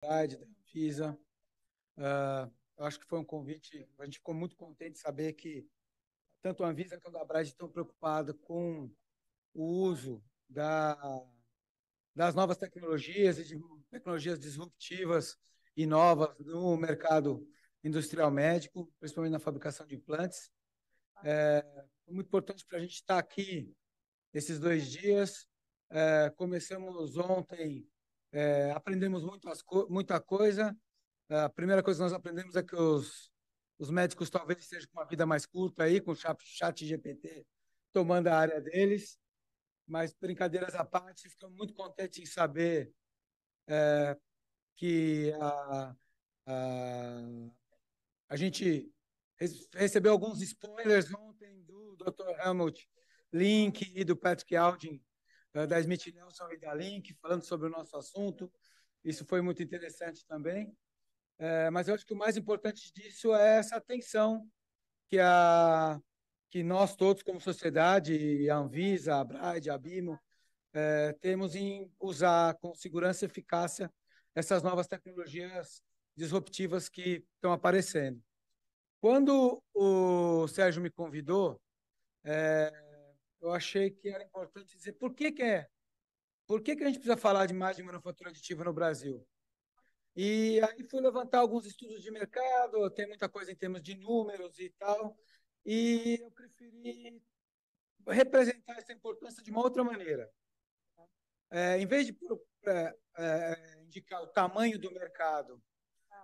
da Anvisa. Uh, acho que foi um convite, a gente ficou muito contente de saber que tanto a Anvisa quanto a Abrad estão preocupados com o uso da, das novas tecnologias e de tecnologias disruptivas e novas no mercado industrial médico, principalmente na fabricação de implantes. É, muito importante para a gente estar tá aqui esses dois dias. É, começamos ontem é, aprendemos muitas, muita coisa. A primeira coisa que nós aprendemos é que os, os médicos talvez estejam com uma vida mais curta aí, com o chat, chat GPT tomando a área deles. Mas, brincadeiras à parte, ficamos muito contentes em saber é, que a, a, a gente recebeu alguns spoilers ontem do Dr. Helmut Link e do Patrick Aldin eh, da Smith Nelson e da Link, falando sobre o nosso assunto. Isso foi muito interessante também. É, mas eu acho que o mais importante disso é essa atenção que, a, que nós todos, como sociedade, a Anvisa, a Braide, a BIMO, é, temos em usar com segurança e eficácia essas novas tecnologias disruptivas que estão aparecendo. Quando o Sérgio me convidou, é, eu achei que era importante dizer por que, que é. Por que, que a gente precisa falar de mais de manufatura aditiva no Brasil? E aí fui levantar alguns estudos de mercado, tem muita coisa em termos de números e tal, e eu preferi representar essa importância de uma outra maneira. Tá? É, em vez de é, é, indicar o tamanho do mercado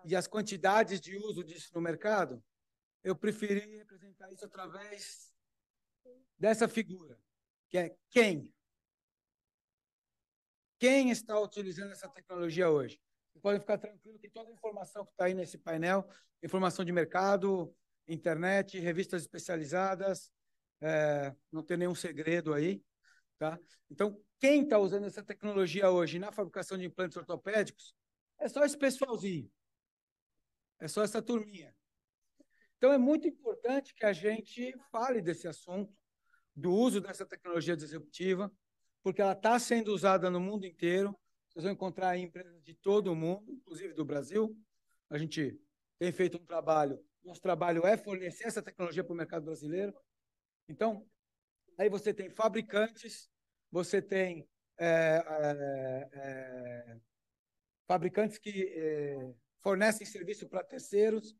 e as quantidades de uso disso no mercado, eu preferi representar isso através dessa figura, que é quem? Quem está utilizando essa tecnologia hoje? Vocês podem ficar tranquilos que toda a informação que está aí nesse painel, informação de mercado, internet, revistas especializadas, é, não tem nenhum segredo aí. Tá? Então, quem está usando essa tecnologia hoje na fabricação de implantes ortopédicos é só esse pessoalzinho. É só essa turminha. Então, é muito importante que a gente fale desse assunto, do uso dessa tecnologia disruptiva, porque ela está sendo usada no mundo inteiro. Vocês vão encontrar empresas de todo o mundo, inclusive do Brasil. A gente tem feito um trabalho, nosso trabalho é fornecer essa tecnologia para o mercado brasileiro. Então, aí você tem fabricantes, você tem é, é, é, fabricantes que é, fornecem serviço para terceiros,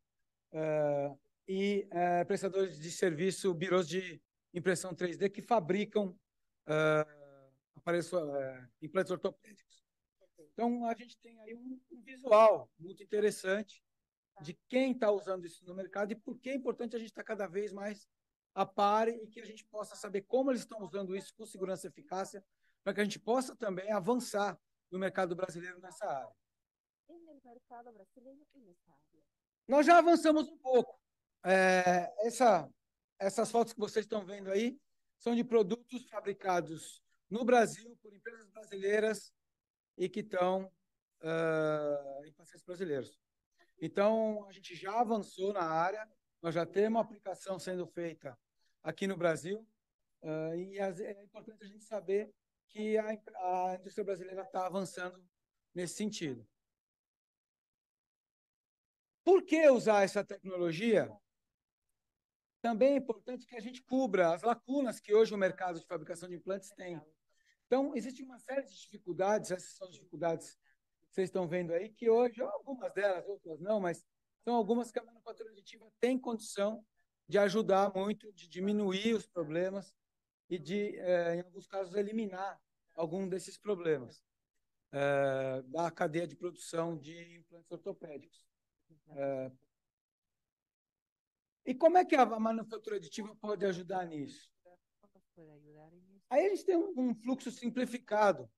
é, e é, prestadores de serviço, birôs de impressão 3D que fabricam uh, aparelhos, eh, implantes ortopédicos. Então, a gente tem aí um, um visual muito interessante de quem está usando isso no mercado e por que é importante a gente estar tá cada vez mais a par e que a gente possa saber como eles estão usando isso com segurança e eficácia, para que a gente possa também avançar no mercado brasileiro nessa área. Nós já avançamos um pouco. É, essa, essas fotos que vocês estão vendo aí são de produtos fabricados no Brasil por empresas brasileiras e que estão uh, em pacientes brasileiros. Então, a gente já avançou na área, nós já temos uma aplicação sendo feita aqui no Brasil, uh, e é importante a gente saber que a, a indústria brasileira está avançando nesse sentido. Por que usar essa tecnologia também é importante que a gente cubra as lacunas que hoje o mercado de fabricação de implantes tem. Então, existe uma série de dificuldades, essas são dificuldades que vocês estão vendo aí, que hoje, algumas delas, outras não, mas são algumas que a manufatura aditiva tem condição de ajudar muito, de diminuir os problemas e de, eh, em alguns casos, eliminar algum desses problemas eh, da cadeia de produção de implantes ortopédicos. Eh, e como é que a manufatura aditiva pode ajudar nisso? Aí eles têm um fluxo simplificado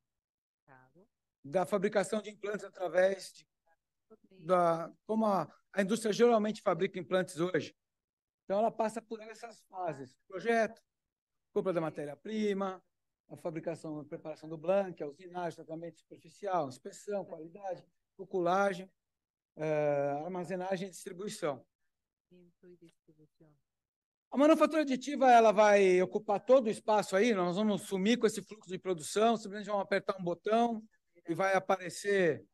da fabricação de implantes através de, da como a, a indústria geralmente fabrica implantes hoje. Então ela passa por essas fases: projeto, compra da matéria-prima, a fabricação, e preparação do blank, a usinagem, tratamento superficial, inspeção, qualidade, cuculagem, eh, armazenagem e distribuição. A manufatura aditiva ela vai ocupar todo o espaço aí, nós vamos sumir com esse fluxo de produção, simplesmente vamos apertar um botão e vai aparecer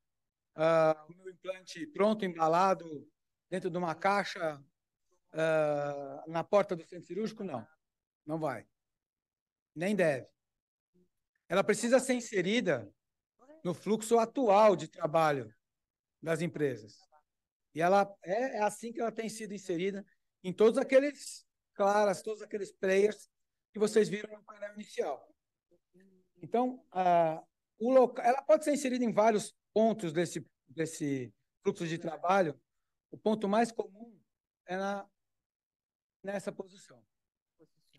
uh, o meu implante pronto, embalado, dentro de uma caixa uh, na porta do centro cirúrgico? Não, não vai. Nem deve. Ela precisa ser inserida no fluxo atual de trabalho das empresas. E ela é, é assim que ela tem sido inserida em todos aqueles claras, todos aqueles players que vocês viram no painel inicial. Então, a, o local, ela pode ser inserida em vários pontos desse, desse fluxo de trabalho. O ponto mais comum é na, nessa posição.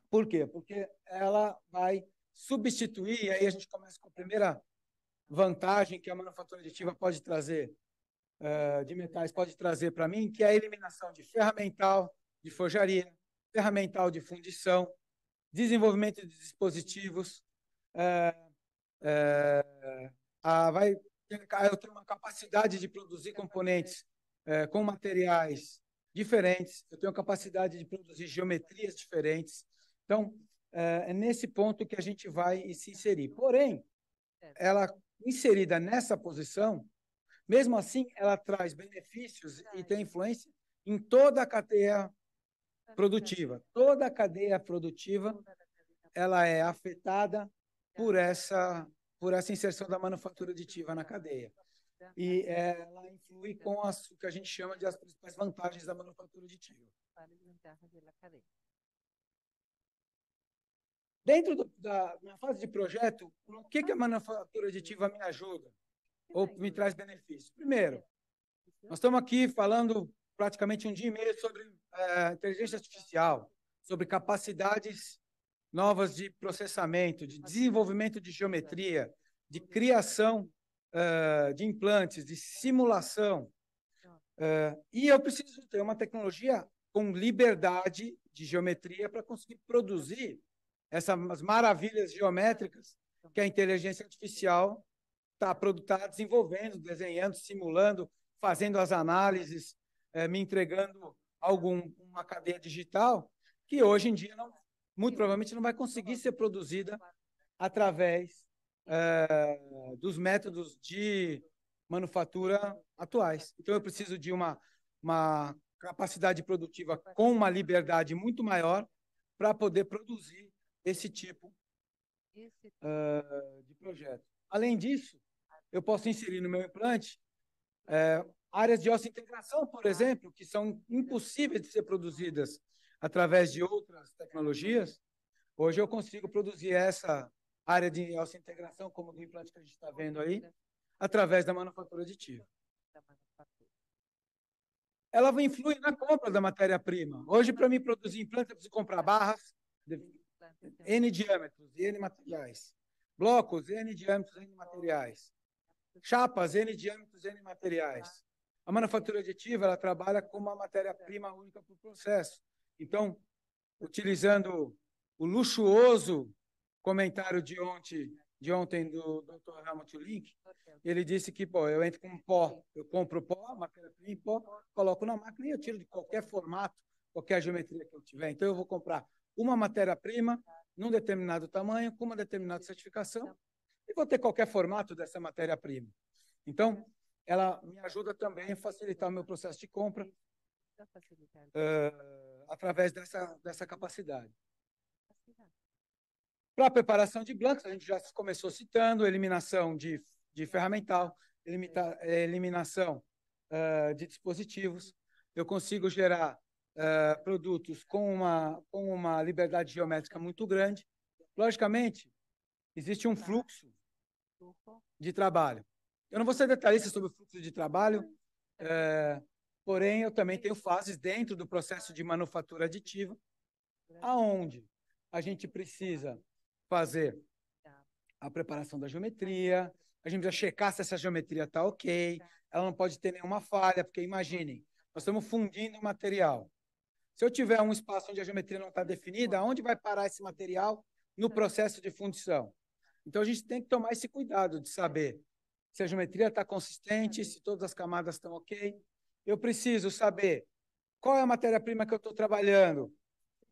Por quê? Porque ela vai substituir, e aí a gente começa com a primeira vantagem que a manufatura aditiva pode trazer uh, de metais pode trazer para mim, que é a eliminação de ferramental de forjaria, ferramental de fundição, desenvolvimento de dispositivos. Uh, uh, a, vai, eu tenho uma capacidade de produzir componentes com materiais diferentes, eu tenho capacidade de produzir geometrias diferentes. Então, é nesse ponto que a gente vai se inserir. Porém, ela inserida nessa posição, mesmo assim, ela traz benefícios e tem influência em toda a cadeia produtiva. Toda a cadeia produtiva ela é afetada é por essa por essa inserção da manufatura aditiva na cadeia. E ela influi com as, o que a gente chama de as principais vantagens da manufatura aditiva. Dentro do, da, na fase de projeto, o que, que a manufatura aditiva me ajuda? ou me traz benefício? Primeiro, nós estamos aqui falando praticamente um dia e meio sobre é, inteligência artificial, sobre capacidades novas de processamento, de desenvolvimento de geometria, de criação eh, de implantes, de simulação. Eh, e eu preciso ter uma tecnologia com liberdade de geometria para conseguir produzir essas maravilhas geométricas que a inteligência artificial está tá desenvolvendo, desenhando, simulando, fazendo as análises, é, me entregando algum uma cadeia digital que hoje em dia não, muito provavelmente não vai conseguir ser produzida através é, dos métodos de manufatura atuais. Então eu preciso de uma, uma capacidade produtiva com uma liberdade muito maior para poder produzir esse tipo uh, de projeto. Além disso, eu posso inserir no meu implante é, áreas de osso-integração, por exemplo, que são impossíveis de ser produzidas através de outras tecnologias. Hoje eu consigo produzir essa área de osso-integração, como do implante que a gente está vendo aí, através da manufatura aditiva. Ela influi na compra da matéria-prima. Hoje, para mim produzir implante, eu preciso comprar barras, N diâmetros, N materiais. Blocos, N diâmetros, N materiais. Chapas, N diâmetros, N materiais. A manufatura aditiva ela trabalha com uma matéria-prima única para o processo. Então, utilizando o luxuoso comentário de ontem, de ontem do Dr. Helmut Link, ele disse que pô, eu entro com pó, eu compro pó, matéria-prima pó, coloco na máquina e eu tiro de qualquer formato, qualquer geometria que eu tiver. Então, eu vou comprar uma matéria-prima num determinado tamanho, com uma determinada certificação, e vou ter qualquer formato dessa matéria-prima. Então, ela me ajuda também a facilitar o meu processo de compra uh, através dessa, dessa capacidade. Para a preparação de blancos, a gente já começou citando eliminação de, de ferramental, eh, eliminação uh, de dispositivos. Eu consigo gerar uh, produtos com uma, com uma liberdade geométrica muito grande. Logicamente, existe um tá. fluxo de trabalho. Eu não vou ser detalhista sobre o fluxo de trabalho, é, porém, eu também tenho fases dentro do processo de manufatura aditiva, aonde a gente precisa fazer a preparação da geometria, a gente precisa checar se essa geometria está ok, ela não pode ter nenhuma falha, porque imaginem, nós estamos fundindo o material. Se eu tiver um espaço onde a geometria não está definida, aonde vai parar esse material no processo de fundição? Então a gente tem que tomar esse cuidado de saber se a geometria está consistente, uhum. se todas as camadas estão ok. Eu preciso saber qual é a matéria-prima que eu estou trabalhando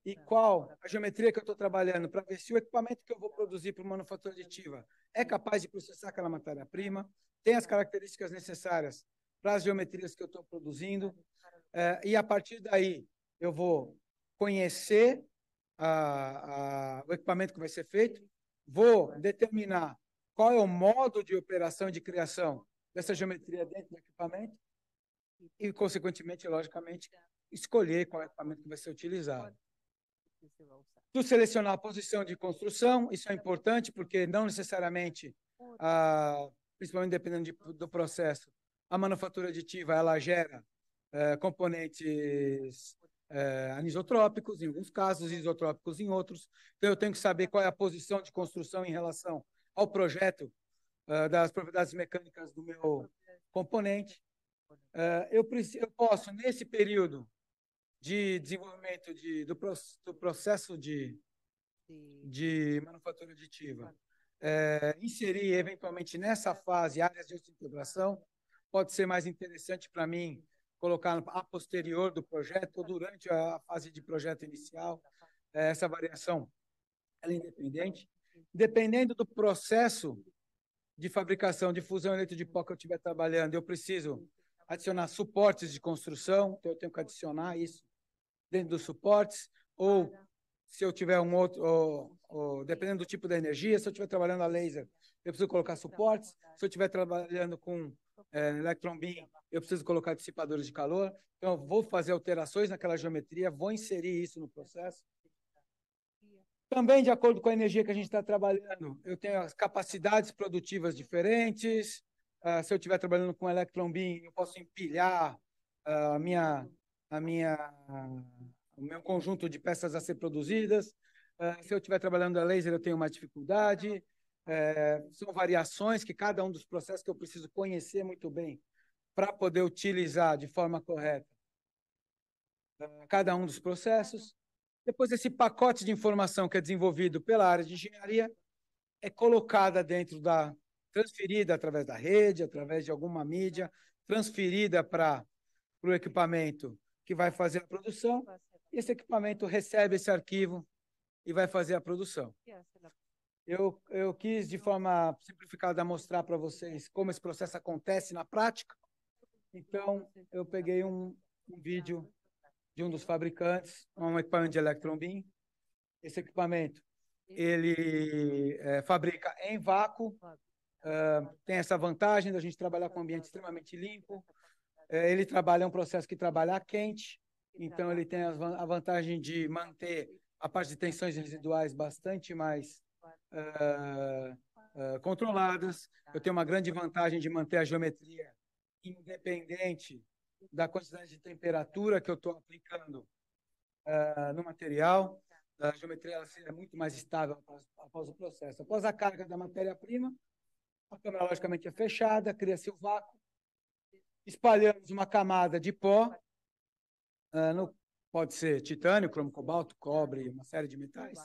e tá. qual a geometria que eu estou trabalhando para ver se o equipamento que eu vou produzir para manufatura aditiva é capaz de processar aquela matéria-prima, tem as características necessárias para as geometrias que eu estou produzindo. Eh, e a partir daí, eu vou conhecer a, a, o equipamento que vai ser feito, vou determinar qual é o modo de operação e de criação dessa geometria dentro do equipamento e, consequentemente, logicamente, escolher qual é equipamento que vai ser utilizado. Tu selecionar a posição de construção, isso é importante porque não necessariamente, ah, principalmente dependendo de, do processo, a manufatura aditiva ela gera eh, componentes é, anisotrópicos em alguns casos, isotrópicos em outros. Então, eu tenho que saber qual é a posição de construção em relação ao projeto uh, das propriedades mecânicas do meu componente. Uh, eu, eu, posso, nesse período de desenvolvimento de, do, pro do, processo de, de manufatura aditiva, é, inserir eventualmente nessa fase áreas de integração pode ser mais interessante para mim colocar a posterior do projeto ou durante a fase de projeto inicial. É, essa variação é independente. Dependendo do processo de fabricação de fusão eletro de pó que eu estiver trabalhando, eu preciso adicionar suportes de construção, então eu tenho que adicionar isso dentro dos suportes, ou se eu tiver um outro, ou, ou, dependendo do tipo da energia, se eu estiver trabalhando a laser, eu preciso colocar suportes, se eu estiver trabalhando com é, Electron Beam, eu preciso colocar dissipadores de calor, então eu vou fazer alterações naquela geometria, vou inserir isso no processo. Também, de acordo com a energia que a gente está trabalhando, eu tenho as capacidades produtivas diferentes. Uh, se eu estiver trabalhando com Electron Beam, eu posso empilhar uh, a minha, a minha, uh, o meu conjunto de peças a ser produzidas. Ah, se eu estiver trabalhando a laser, eu tenho mais dificuldade é, são variações que cada um dos processos que eu preciso conhecer muito bem para poder utilizar de forma correta é, cada um dos processos. Depois, esse pacote de informação que é desenvolvido pela área de engenharia é colocada dentro da. transferida através da rede, através de alguma mídia, transferida para o equipamento que vai fazer a produção. Esse equipamento recebe esse arquivo e vai fazer a produção. Eu, eu quis, de forma simplificada, mostrar para vocês como esse processo acontece na prática. Então, eu peguei um, um vídeo de um dos fabricantes, um equipamento de Electron Beam. Esse equipamento, ele é, fabrica em vácuo, uh, tem essa vantagem da gente trabalhar com um ambiente extremamente limpo. Uh, ele trabalha, é um processo que trabalha quente, então ele tem a, a vantagem de manter a parte de tensões residuais bastante mais uh, uh, controladas. Eu tenho uma grande vantagem de manter a geometria independente da quantidade de temperatura que eu estou aplicando uh, no material. A geometria ela é muito mais estável após, após o processo. Após a carga da matéria-prima, a câmera logicamente é fechada, cria-se o vácuo, espalhamos uma camada de pó, uh, no, pode ser titânio, cromo, cobalto, cobre, uma série de metais.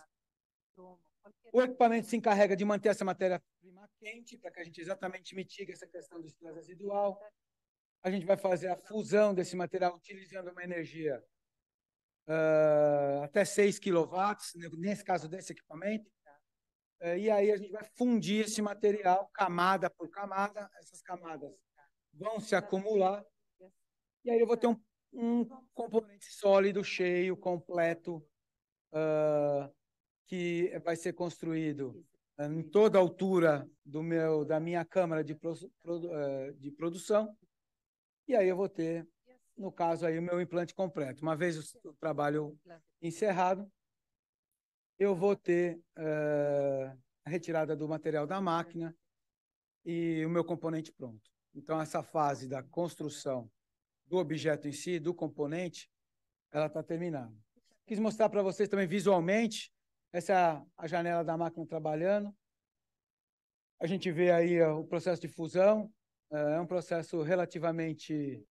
O equipamento se encarrega de manter essa matéria-prima quente, para que a gente exatamente mitigue essa questão do estresse residual. A gente vai fazer a fusão desse material utilizando uma energia uh, até 6 kW, né, nesse caso desse equipamento. Uh, e aí a gente vai fundir esse material camada por camada. Essas camadas vão se acumular. E aí eu vou ter um, um componente sólido, cheio, completo, uh, que vai ser construído eh, em toda a altura do meu, da minha câmara de, eh, de produção. E aí eu vou ter, no caso aí, o meu implante completo. Uma vez o trabalho encerrado, eu vou ter uh, a retirada do material da máquina e o meu componente pronto. Então, essa fase da construção do objeto em si, do componente, ela está terminada. Quis mostrar para vocês também visualmente essa é a, janela da máquina trabalhando. A gente vê aí eh, o processo de fusão, eh, é um processo relativamente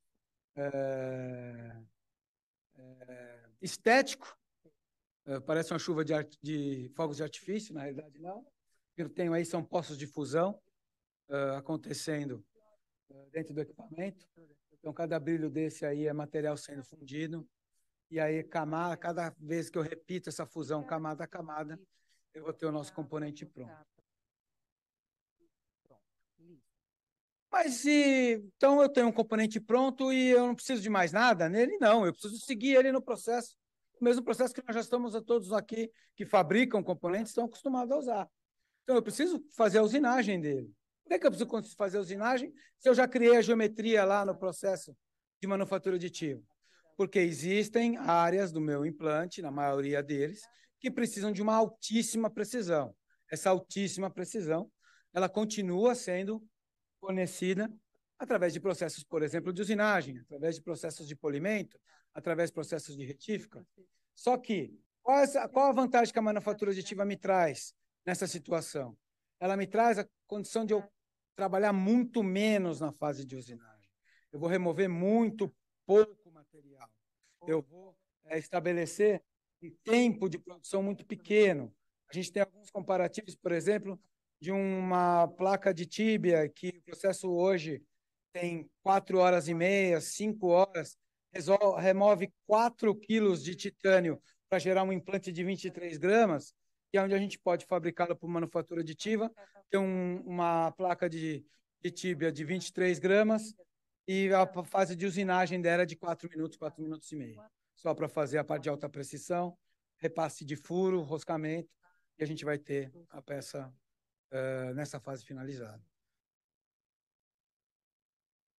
é, é, estético, é, parece uma chuva de, de, fogos de artifício, na realidade não. O que eu tenho aí são poços de fusão acontecendo dentro do equipamento. Então, cada brilho desse aí é material sendo fundido. E aí, camada, cada vez que eu repito essa fusão camada a camada, eu vou ter o nosso componente pronto. Mas então eu tenho um componente pronto e eu não preciso de mais nada nele? Não, eu preciso seguir ele no processo, o mesmo processo que nós já estamos todos aqui que fabricam componentes estão acostumados a usar. Então eu preciso fazer a usinagem dele. Por que, que eu preciso fazer a usinagem se eu já criei a geometria lá no processo de manufatura aditiva? porque existem áreas do meu implante, na maioria deles, que precisam de uma altíssima precisão. Essa altíssima precisão, ela continua sendo fornecida através de processos, por exemplo, de usinagem, através de processos de polimento, através de processos de retífica. Só que, qual, essa, qual a vantagem que a manufatura aditiva me traz nessa situação? Ela me traz a condição de eu trabalhar muito menos na fase de usinagem. Eu vou remover muito pouco material. Eu vou é, estabelecer um tempo de produção muito pequeno. A gente tem alguns comparativos, por exemplo, de uma placa de tíbia que o processo hoje tem quatro horas e meia, cinco horas, resolve, remove 4 quilos de titânio para gerar um implante de 23 gramas, que é onde a gente pode fabricá-lo por manufatura aditiva, tem um, uma placa de, de tíbia de 23 gramas, e a fase de usinagem dela é de 4 minutos, 4 minutos e meio. Só para fazer a parte de alta precisão, repasse de furo, roscamento, e a gente vai ter a peça uh, nessa fase finalizada.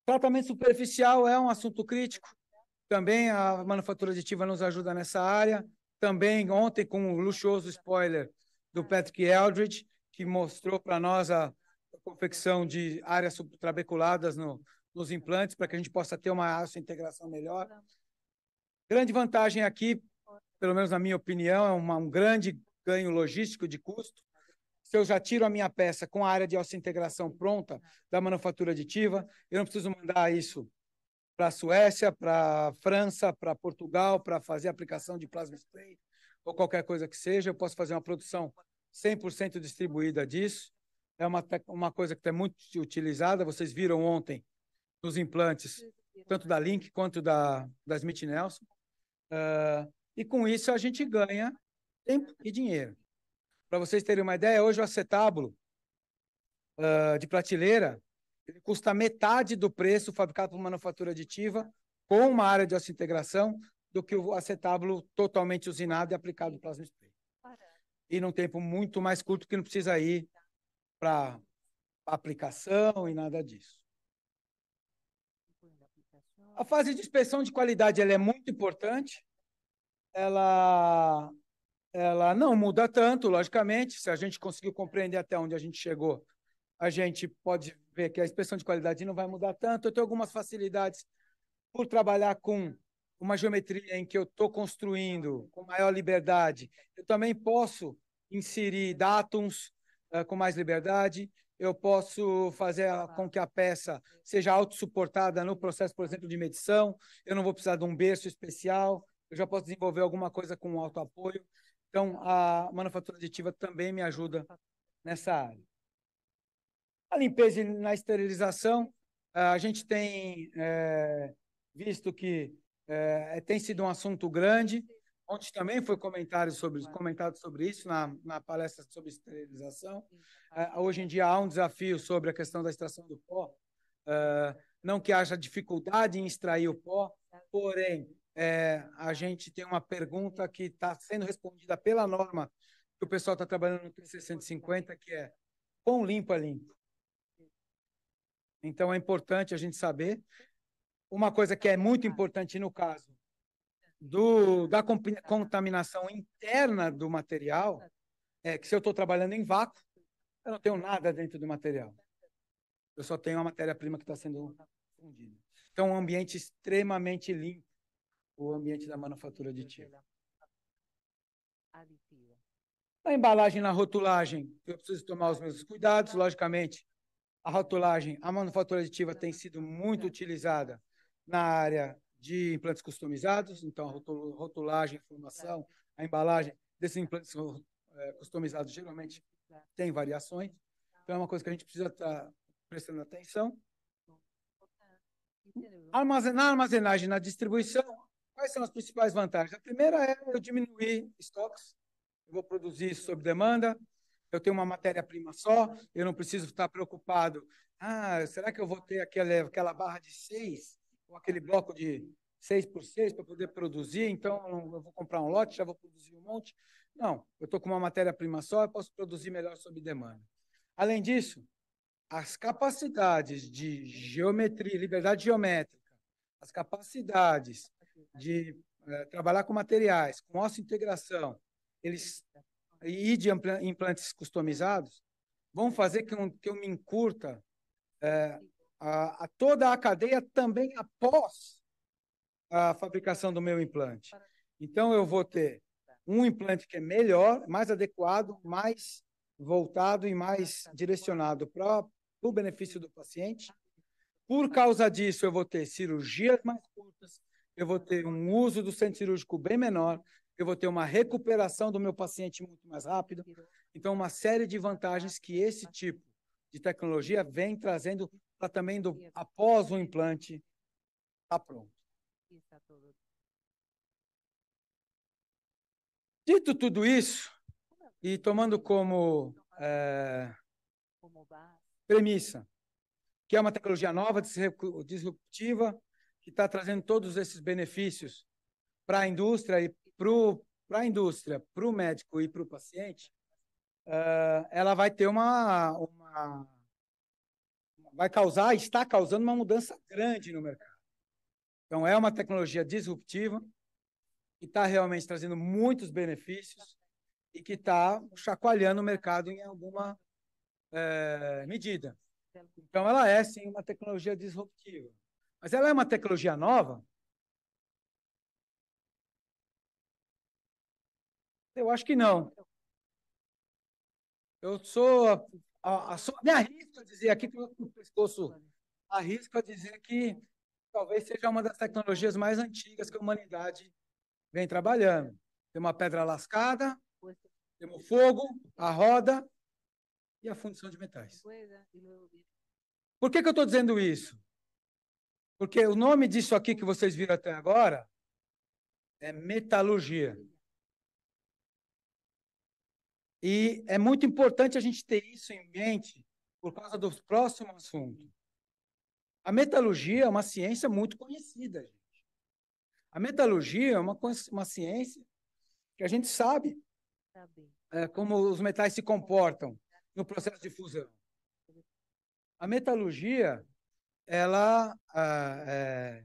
Tratamento superficial é um assunto crítico. Também a manufatura aditiva nos ajuda nessa área. Também ontem, com o luxuoso spoiler do Patrick Eldridge, que mostrou para nós a confecção de áreas subtrabeculadas no, nos implantes para que a gente possa ter uma integração melhor. Grande vantagem aqui, pelo menos na minha opinião, é uma, um grande ganho logístico de custo. Se eu já tiro a minha peça com a área de integração pronta da manufatura aditiva, eu não preciso mandar isso para a Suécia, para a França, para Portugal, para fazer aplicação de plasma spray ou qualquer coisa que seja. Eu posso fazer uma produção 100% distribuída disso. É uma, uma coisa que é muito utilizada. Vocês viram ontem dos implantes, tanto da Link quanto da, da Smith Nelson. Uh, e com isso a gente ganha tempo e dinheiro. Para vocês terem uma ideia, hoje o acetábulo uh, de prateleira ele custa metade do preço fabricado por manufatura aditiva com uma área de osso-integração do que o acetábulo totalmente usinado e aplicado no plasma spray. E num tempo muito mais curto que não precisa ir para aplicação e nada disso. A fase de inspeção de qualidade ela é muito importante. Ela, ela não muda tanto, logicamente. Se a gente conseguiu compreender até onde a gente chegou, a gente pode ver que a inspeção de qualidade não vai mudar tanto. Eu tenho algumas facilidades por trabalhar com uma geometria em que eu estou construindo com maior liberdade. Eu também posso inserir datums uh, eh, com mais liberdade eu posso fazer a, com que a peça seja autossuportada no processo, por exemplo, de medição, eu não vou precisar de um berço especial, eu já posso desenvolver alguma coisa com alto apoio. Então, a manufatura aditiva também me ajuda nessa área. A limpeza na esterilização, eh, a gente tem é, visto que é, tem sido um assunto grande, Ontem também foi comentário sobre, comentado sobre isso na, na palestra sobre esterilização. Uh, hoje em dia há um desafio sobre a questão da extração do pó. Uh, não que haja dificuldade em extrair o pó, tá. porém, é, a gente tem uma pergunta que está sendo respondida pela norma que o pessoal está trabalhando no t que é pão limpo é limpo. Então, é importante a gente saber. Uma coisa que é muito tá. importante no caso, do, da contaminação interna do material, é que se eu estou trabalhando em vácuo, eu não tenho nada dentro do material. Eu só tenho a matéria-prima que está sendo fundida. Então, um ambiente extremamente limpo, o ambiente da manufatura aditiva. Na embalagem, na rotulagem, eu preciso tomar os meus cuidados, logicamente. A rotulagem, a manufatura aditiva tem sido muito utilizada na área de implantes customizados, então a rotulagem, formação, a embalagem desses implantes eh, customizados geralmente tem variações. Então é uma coisa que a gente precisa estar tá prestando atenção. Armazenar armazenagem na distribuição. Quais são as principais vantagens? A primeira é eu diminuir estoques. Eu vou produzir sob demanda. Eu tenho uma matéria-prima só. Eu não preciso estar preocupado. Ah, será que eu vou ter aquela, aquela barra de seis com aquele bloco de 6 por 6 para poder produzir, então eu vou comprar um lote, já vou produzir um monte. Não, eu estou com uma matéria-prima só, eu posso produzir melhor sob demanda. Além disso, as capacidades de geometria, liberdade geométrica, as capacidades de é, trabalhar com materiais, com osso integração, eles e de implantes customizados, vão fazer que eu, que eu me encurta é, a, toda a cadeia também após a fabricação do meu implante. Então, eu vou ter um implante que é melhor, mais adequado, mais voltado e mais direcionado para o benefício do paciente. Por causa disso, eu vou ter cirurgias mais curtas, eu vou ter um uso do centro cirúrgico bem menor, eu vou ter uma recuperação do meu paciente muito mais rápido. Então, uma série de vantagens que esse tipo de tecnologia vem trazendo para tá também do, após tá o implante está pronto. Tá Dito tudo isso, é e tomando como é, premissa que é uma tecnologia nova, disruptiva, que está trazendo todos esses benefícios para a indústria e para a indústria, para o médico e para o paciente, uh, ela vai ter uma, uma vai causar, está causando uma mudança grande no mercado. Então, é uma tecnologia disruptiva, que está realmente trazendo muitos benefícios e que está chacoalhando o mercado em alguma é, medida. Então, ela é, sim, uma tecnologia disruptiva. Mas ela é uma tecnologia nova? Eu acho que não. Eu sou a, a, me arrisco a dizer aqui, com o pescoço, arrisco a dizer que talvez seja uma das tecnologias mais antigas que a humanidade vem trabalhando. Tem uma pedra lascada, tem o fogo, a roda e a fundição de metais. Por que, que eu estou dizendo isso? Porque o nome disso aqui que vocês viram até agora é metalurgia. E é muito importante a gente ter isso em mente por causa do próximo assunto. A metalurgia é uma ciência muito conhecida, gente. A metalurgia é uma, uma ciência que a gente sabe é, como os metais se comportam no processo de fusão. A metalurgia ela ah, é,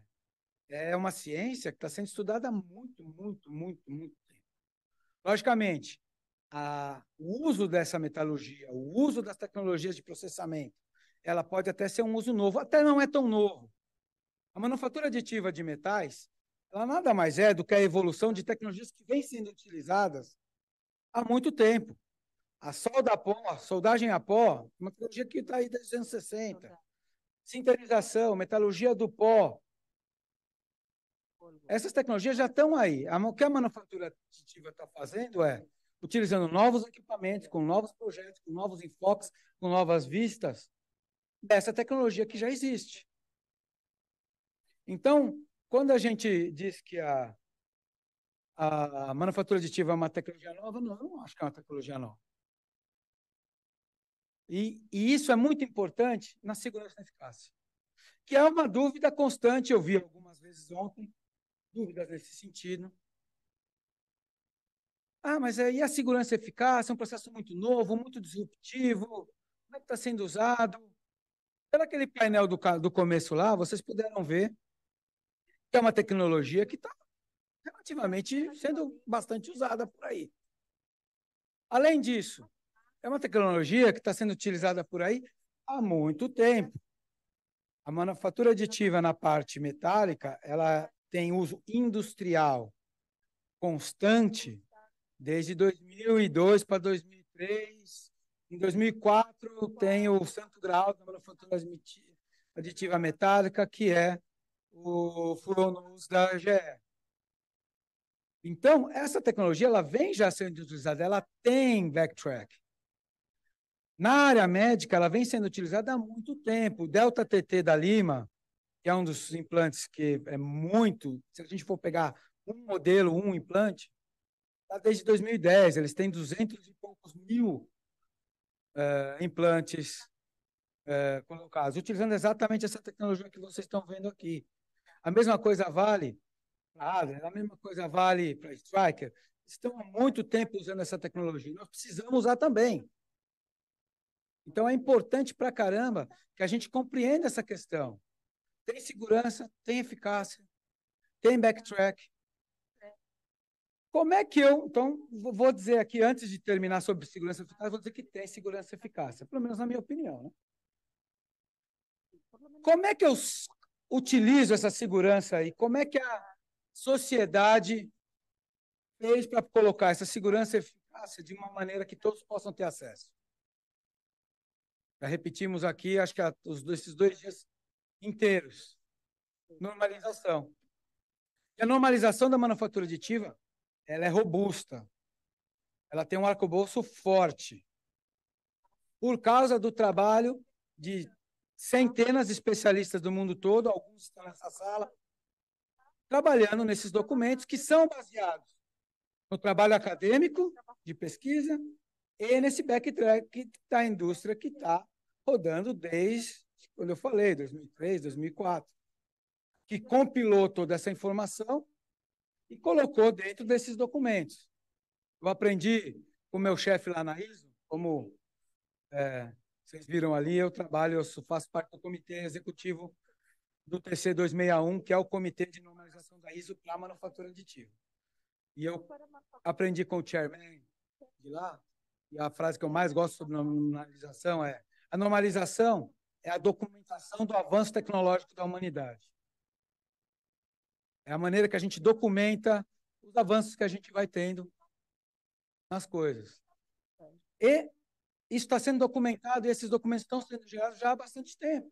é uma ciência que está sendo estudada há muito, muito, muito, muito tempo. Logicamente, a, o uso dessa metalurgia, o uso das tecnologias de processamento, ela pode até ser um uso novo, até não é tão novo. A manufatura aditiva de metais, ela nada mais é do que a evolução de tecnologias que vêm sendo utilizadas há muito tempo. A solda a pó, a soldagem a pó, uma tecnologia que está aí desde os anos 60. Sinterização, metalurgia do pó. Essas tecnologias já estão aí. O que a manufatura aditiva está fazendo é utilizando novos equipamentos, com novos projetos, com novos enfoques, com novas vistas dessa tecnologia que já existe. Então, quando a gente diz que a, a manufatura aditiva é uma tecnologia nova, não, eu não acho que é uma tecnologia nova. E, e isso é muito importante na segurança e eficácia, que é uma dúvida constante. Eu vi algumas vezes ontem dúvidas nesse sentido. Ah, mas aí a segurança eficaz é um processo muito novo, muito disruptivo. Como é que está sendo usado? Pelo aquele painel do, do começo lá, vocês puderam ver que é uma tecnologia que está relativamente sendo bastante usada por aí. Além disso, é uma tecnologia que está sendo utilizada por aí há muito tempo. A manufatura aditiva na parte metálica, ela tem uso industrial constante desde 2002 para 2003. Em 2004 tem o Santo Grau da manufatura aditiva metálica, que é o Furonus da GE. Então, essa tecnologia ela vem já sendo utilizada, ela tem backtrack. Na área médica, ela vem sendo utilizada há muito tempo. O Delta TT da Lima, que é um dos implantes que é muito, se a gente for pegar um modelo, um implante, Tá desde 2010, eles têm 200 e poucos mil eh, implantes eh, colocados, utilizando exatamente essa tecnologia que vocês estão vendo aqui. A mesma coisa vale para Adler, a mesma coisa vale para Striker. Estão há muito tempo usando essa tecnologia. Nós precisamos usar também. Então, é importante para caramba que a gente compreenda essa questão. Tem segurança, tem eficácia, tem backtrack, como é que eu. Então, vou dizer aqui, antes de terminar sobre segurança e eficácia, vou dizer que tem segurança e eficácia, pelo menos na minha opinião. Né? Como é que eu utilizo essa segurança aí? Como é que a sociedade fez para colocar essa segurança e eficácia de uma maneira que todos possam ter acesso? Já repetimos aqui, acho que há, os, esses dois dias inteiros. Normalização. E a normalização da manufatura aditiva ela é robusta, ela tem um arcabouço forte, por causa do trabalho de centenas de especialistas do mundo todo, alguns estão nessa sala, trabalhando nesses documentos que são baseados no trabalho acadêmico de pesquisa e nesse backtrack da tá indústria que está rodando desde, quando eu falei, 2003, 2004, que compilou toda essa informação e colocou dentro desses documentos. Eu aprendi com o meu chefe lá na ISO, como é, vocês viram ali, eu trabalho, eu faço parte do comitê executivo do TC 261, que é o Comitê de Normalização da ISO para a Manufatura Aditiva. E eu aprendi com o chairman de lá, e a frase que eu mais gosto sobre normalização é: a normalização é a documentação do avanço tecnológico da humanidade. É a maneira que a gente documenta os avanços que a gente vai tendo nas coisas. E isso está sendo documentado e esses documentos estão sendo gerados já há bastante tempo.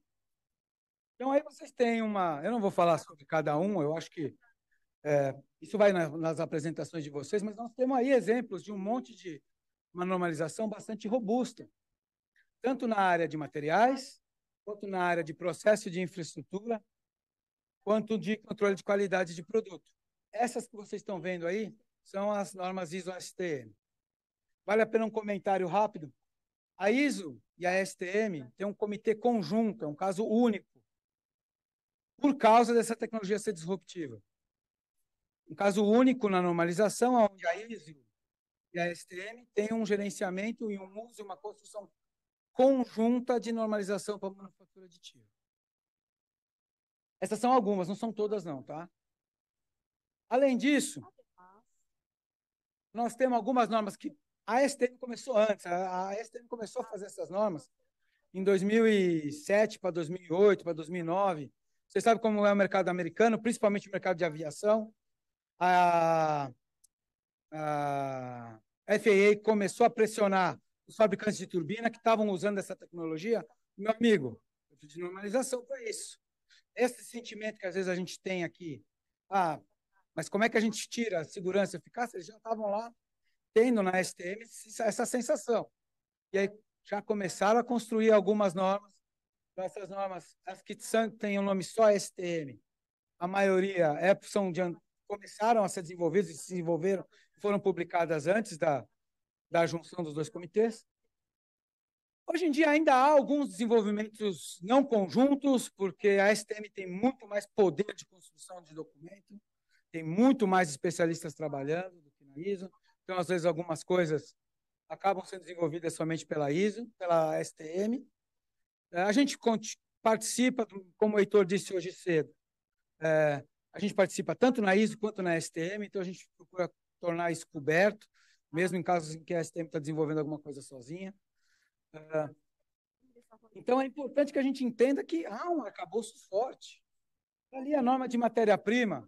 Então, aí vocês têm uma. Eu não vou falar sobre cada um, eu acho que é, isso vai na, nas apresentações de vocês, mas nós temos aí exemplos de um monte de uma normalização bastante robusta, tanto na área de materiais, quanto na área de processo de infraestrutura, quanto de controle de qualidade de produto. Essas que vocês estão vendo aí são as normas ISO STM. Vale a pena um comentário rápido? A ISO e a STM têm um comitê conjunto, é um caso único, por causa dessa tecnologia ser disruptiva. Um caso único na normalização, onde a ISO e a STM têm um gerenciamento e um uso, uma construção conjunta de normalização para a manufatura aditiva. Essas são algumas, não são todas não, tá? Além disso, nós temos algumas normas que a STM começou antes, a STM começou a fazer essas normas em 2007 para 2008, para 2009. Você sabe como é o mercado americano, principalmente o mercado de aviação. A, a FAA começou a pressionar os fabricantes de turbina que estavam usando essa tecnologia. Meu amigo, eu de normalização para isso esse sentimento que às vezes a gente tem aqui, ah, mas como é que a gente tira a segurança e eficácia? Eles já estavam lá tendo na STM essa sensação. E aí já começaram a construir algumas normas. Essas normas, as que têm o um nome só STM, a maioria é, são de, começaram a ser desenvolvidas e se desenvolveram, foram publicadas antes da, da junção dos dois comitês. Hoje em dia ainda há alguns desenvolvimentos não conjuntos, porque a STM tem muito mais poder de construção de documento, tem muito mais especialistas trabalhando do que na ISO. Então, às vezes, algumas coisas acabam sendo desenvolvidas somente pela ISO, pela STM. É, a gente participa, como o Heitor disse hoje cedo, é, a gente participa tanto na ISO quanto na STM, então a gente procura tornar isso coberto, mesmo em casos em que a STM está desenvolvendo alguma coisa sozinha. Ah, então é importante que a gente entenda que há um arcabouço forte. Tá ali a norma de matéria-prima.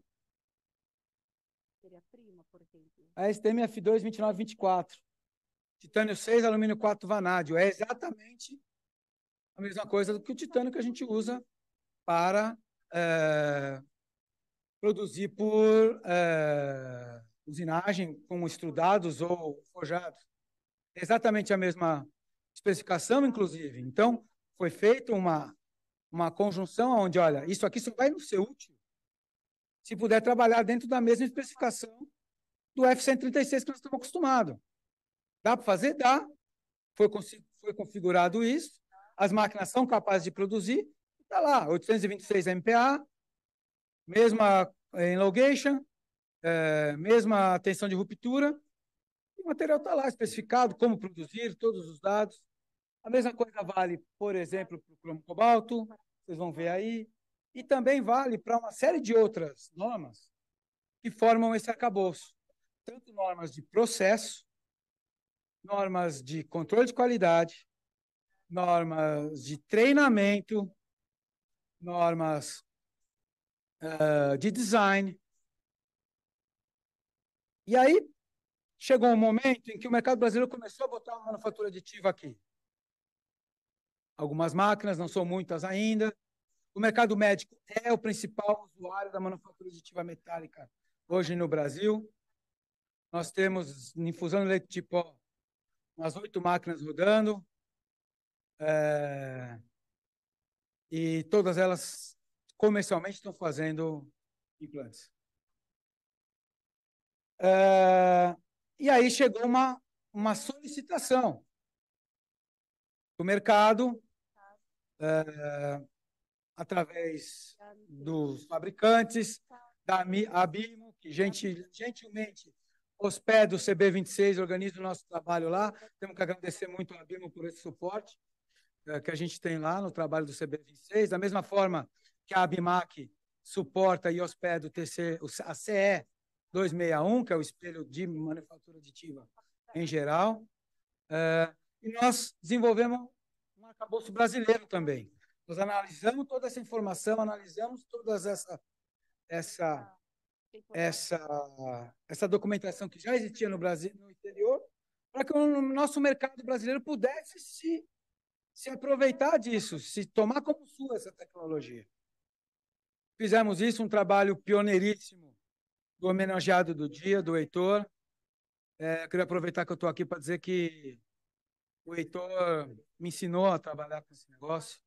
matéria A STMF 2 2924. Titânio 6, alumínio 4 vanádio. É exatamente a mesma coisa do que o titânio que a gente usa para é, produzir por é, usinagem, como estrudados ou forjados. É exatamente a mesma especificação, inclusive. Então, foi feita uma, uma conjunção onde, olha, isso aqui só vai não ser útil se puder trabalhar dentro da mesma especificação do F-136 que nós estamos acostumados. Dá para fazer? Dá. Foi, foi configurado isso, as máquinas são capazes de produzir, está lá, 826 MPa, mesma elongation, eh, é, eh, mesma tensão de ruptura, o material está lá especificado, como produzir, todos os dados. A mesma coisa vale, por exemplo, para o cromo cobalto, vocês vão ver aí, e também vale para uma série de outras normas que formam esse arcabouço. Tanto normas de processo, normas de controle de qualidade, normas de treinamento, normas uh, de design. E aí, chegou um momento em que o mercado brasileiro começou a botar uma manufatura aditiva aqui. Algumas máquinas, não são muitas ainda. O mercado médico é o principal usuário da manufatura aditiva metálica hoje no Brasil. Nós temos, infusão de leite de pó, umas oito máquinas rodando. É... E todas elas comercialmente estão fazendo implantes. Eh, e aí chegou uma, uma solicitação do mercado, é, através dos fabricantes, da Abimo, que gentil, gentilmente hospeda o CB26, organiza o nosso trabalho lá. Temos que agradecer muito a Abimo por esse suporte é, que a gente tem lá no trabalho do CB26. Da mesma forma que a Abimac suporta e hospeda o TC, a CE 261, que é o espelho de manufatura aditiva em geral. É, e nós desenvolvemos um arcabouço brasileiro também. Nós analisamos toda essa informação, analisamos toda essa, essa, essa, essa documentação que já existia no Brasil, no interior, para que o nosso mercado brasileiro pudesse se, se aproveitar disso, se tomar como sua essa tecnologia. Fizemos isso, um trabalho pioneiríssimo do homenageado do dia, do Heitor. É, queria aproveitar que eu estou aqui para dizer que o Heitor me ensinou a trabalhar com esse negócio,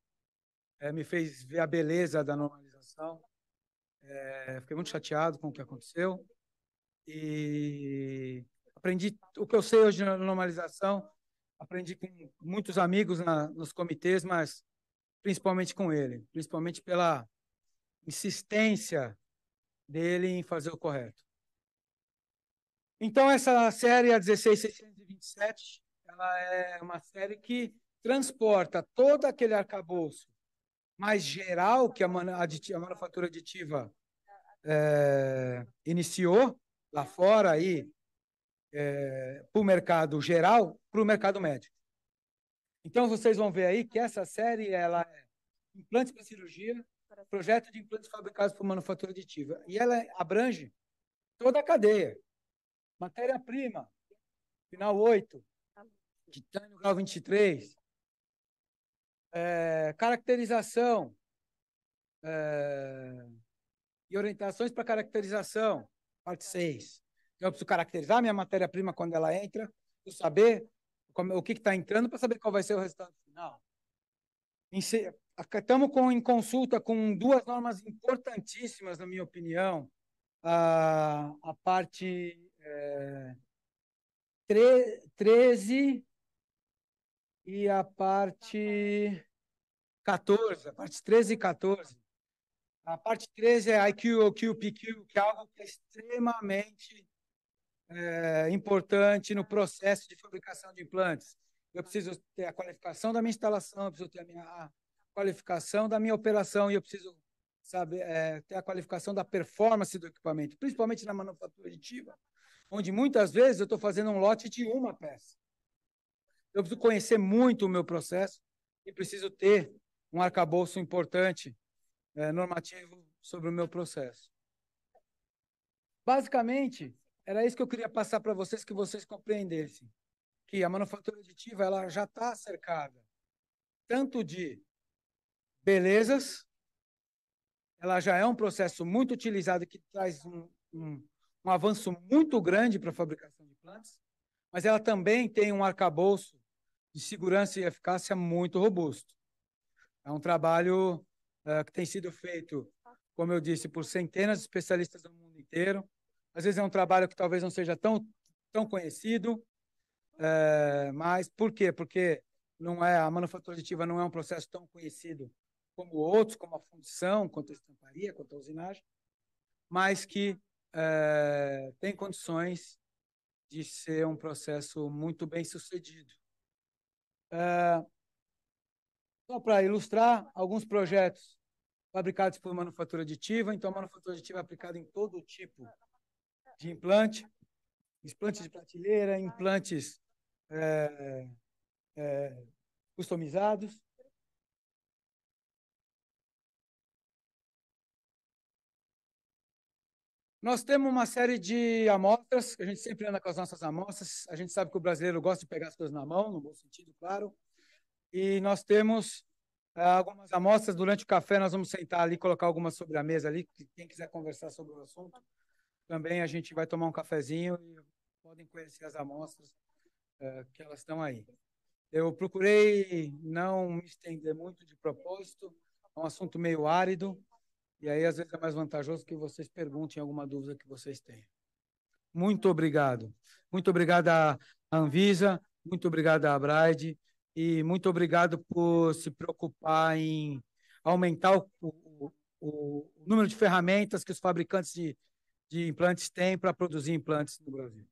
é, me fez ver a beleza da normalização. É, fiquei muito chateado com o que aconteceu e aprendi o que eu sei hoje na normalização. Aprendi com muitos amigos na, nos comitês, mas principalmente com ele, principalmente pela insistência dele em fazer o correto. Então, essa série, a 16627, ela é uma série que transporta todo aquele arcabouço mais geral que a, aditiva, a manufatura aditiva é, iniciou lá fora aí é, para o mercado geral, para o mercado médico. Então vocês vão ver aí que essa série ela é implante para cirurgia, projeto de implantes fabricados por manufatura aditiva. E ela abrange toda a cadeia. Matéria-prima, final 8, titânio grau 23, é, caracterização é, e orientações para caracterização, parte 6. Então, eu preciso caracterizar minha matéria-prima quando ela entra, eu saber como, o que está entrando para saber qual vai ser o resultado final estamos com, em consulta com duas normas importantíssimas, na minha opinião. A, a parte é, tre, 13 e a parte 14, a parte 13 e 14. A parte 13 é IQ, OQ, PQ, que é algo que é extremamente é, importante no processo de fabricação de implantes. Eu preciso ter a qualificação da minha instalação, eu preciso ter a minha qualificação da minha operação e eu preciso saber é, ter a qualificação da performance do equipamento, principalmente na manufatura aditiva, onde muitas vezes eu estou fazendo um lote de uma peça. Eu preciso conhecer muito o meu processo e preciso ter um arcabouço importante é, normativo sobre o meu processo. Basicamente, era isso que eu queria passar para vocês, que vocês compreendessem, que a manufatura aditiva ela já está cercada tanto de belezas. Ela já é um processo muito utilizado que traz um, um, um avanço muito grande para a fabricação de plantas, mas ela também tem um arcabouço de segurança e eficácia muito robusto. É um trabalho uh, que tem sido feito, como eu disse, por centenas de especialistas do mundo inteiro. Às vezes é um trabalho que talvez não seja tão, tão conhecido, uh, mas por quê? Porque não é, a manufatura aditiva não é um processo tão conhecido como outros, como a fundição, quanto a estamparia, quanto a usinagem, mas que é, tem condições de ser um processo muito bem sucedido. É, só para ilustrar, alguns projetos fabricados por manufatura aditiva, então a manufatura aditiva é aplicada em todo tipo de implante, implantes de prateleira, implantes é, é, customizados, Nós temos uma série de amostras, a gente sempre anda com as nossas amostras. A gente sabe que o brasileiro gosta de pegar as coisas na mão, no bom sentido, claro. E nós temos eh, algumas amostras. Durante o café, nós vamos sentar ali, colocar algumas sobre a mesa ali. Quem quiser conversar sobre o assunto, também a gente vai tomar um cafezinho e podem conhecer as amostras eh, que elas estão aí. Eu procurei não me estender muito de propósito, é um assunto meio árido, e aí, às vezes, é mais vantajoso que vocês perguntem alguma dúvida que vocês tenham. Muito obrigado. Muito obrigado à Anvisa, muito obrigado à Bride e muito obrigado por se preocupar em aumentar o, o, o número de ferramentas que os fabricantes de, de implantes têm para produzir implantes no Brasil.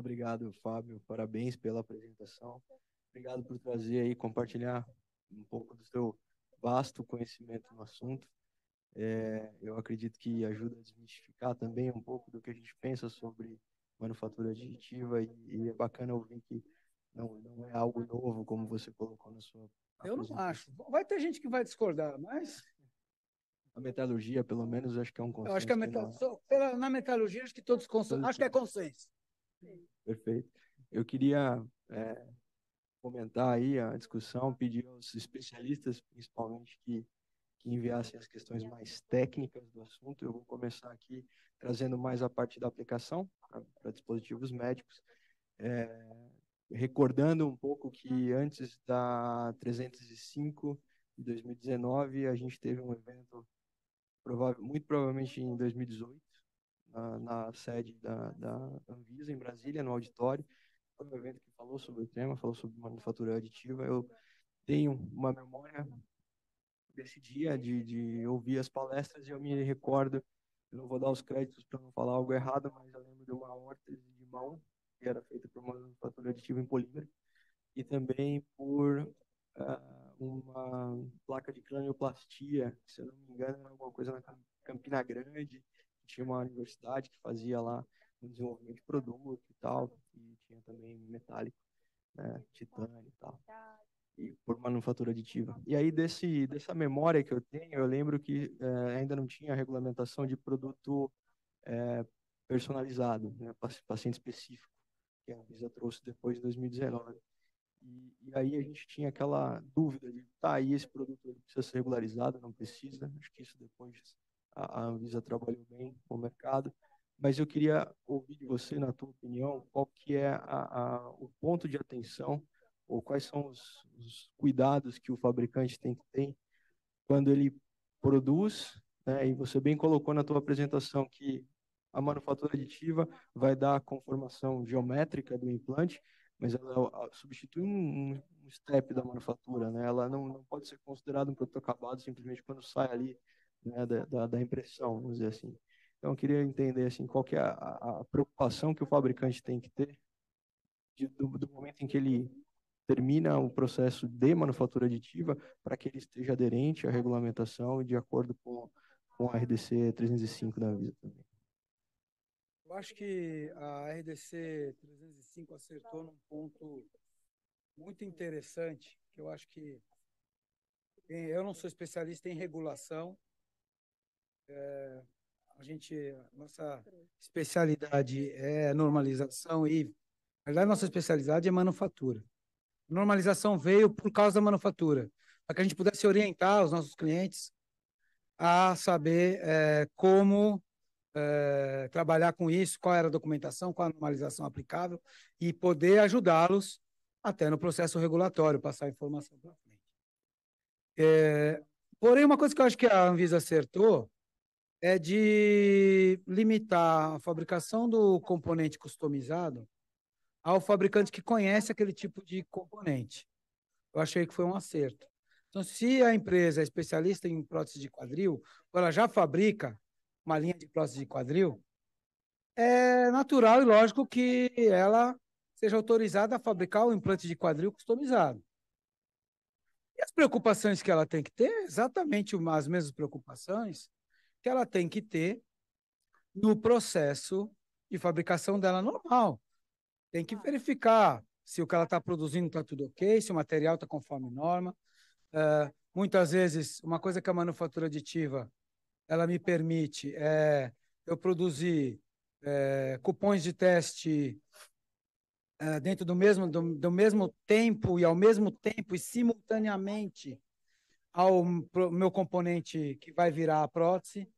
obrigado, Fábio. Parabéns pela apresentação. Obrigado por trazer aí, compartilhar um pouco do seu vasto conhecimento no assunto. É, eu acredito que ajuda a desmistificar também um pouco do que a gente pensa sobre manufatura aditiva e, e é bacana ouvir que não, não é algo novo, como você colocou na sua. Eu não acho. Vai ter gente que vai discordar, mas. A metalurgia, pelo menos, acho que é um consenso. Eu acho que a metal... na... na metalurgia, acho que todos consenso. Acho que é consenso. Perfeito. Eu queria é, comentar aí a discussão, pedir aos especialistas, principalmente, que, que enviassem as questões mais técnicas do assunto. Eu vou começar aqui trazendo mais a parte da aplicação para dispositivos médicos. É, recordando um pouco que antes da 305 de 2019, a gente teve um evento, provável, muito provavelmente em 2018, na, na sede da, da Anvisa, em Brasília, no auditório. Foi um evento que falou sobre o tema, falou sobre manufatura aditiva. Eu tenho uma memória desse dia de, de ouvir as palestras e eu me recordo, eu não vou dar os créditos para não falar algo errado, mas eu lembro de uma órtese de mão que era feita por uma manufatura aditiva em polímero e também por uh, uma placa de cranioplastia, se eu não me engano, alguma coisa na Campina Grande, tinha uma universidade que fazia lá um desenvolvimento de produto e tal, e tinha também metálico, né, titânio e tal, e por manufatura aditiva. E aí desse dessa memória que eu tenho, eu lembro que é, ainda não tinha regulamentação de produto é, personalizado, né, paciente específico, que a Anvisa trouxe depois de 2019. E, e, aí a gente tinha aquela dúvida de, tá, aí esse produto precisa ser regularizado, não precisa? Acho que isso depois a, Anvisa trabalhou bem com o mercado, mas eu queria ouvir de você, na tua opinião, qual que é a, a, o ponto de atenção ou quais são os, os cuidados que o fabricante tem que ter quando ele produz, né, e você bem colocou na tua apresentação que a manufatura aditiva vai dar a conformação geométrica do implante, mas ela substitui um, um step da manufatura, né? Ela não, não pode ser considerada um produto acabado simplesmente quando sai ali né, da, da, impressão, vamos dizer assim. Então, eu queria entender assim, qual que é a, a preocupação que o fabricante tem que ter de, do, do, momento em que ele termina o processo de manufatura aditiva para que ele esteja aderente à regulamentação e de acordo com, com a RDC 305 da Anvisa também. Eu acho que a RDC 305 acertou num ponto muito interessante, que eu acho que eu não sou especialista em regulação, é, a gente, nossa especialidade é normalização e, na verdade, nossa especialidade é manufatura. normalização veio por causa da manufatura, para que a gente pudesse orientar os nossos clientes a saber é, como é, trabalhar com isso, qual era a documentação, qual a normalização aplicável e poder ajudá-los até no processo regulatório, passar a informação para frente. É, porém, uma coisa que eu acho que a Anvisa acertou é de limitar a fabricação do componente customizado ao fabricante que conhece aquele tipo de componente. Eu achei que foi um acerto. Então, se a empresa é especialista em prótese de quadril, ou ela já fabrica uma linha de prótese de quadril, é natural e lógico que ela seja autorizada a fabricar o implante de quadril customizado. E as preocupações que ela tem que ter, exatamente as mesmas preocupações que ela tem que ter no processo de fabricação dela normal. Tem que ah. verificar se o que ela está produzindo está tudo ok, se o material está conforme norma. Uh, muitas vezes, uma coisa que a manufatura aditiva ela me permite é eu produzir é, cupons de teste é, dentro do mesmo, do, do mesmo tempo e ao mesmo tempo e simultaneamente ao meu componente que vai virar a prótese.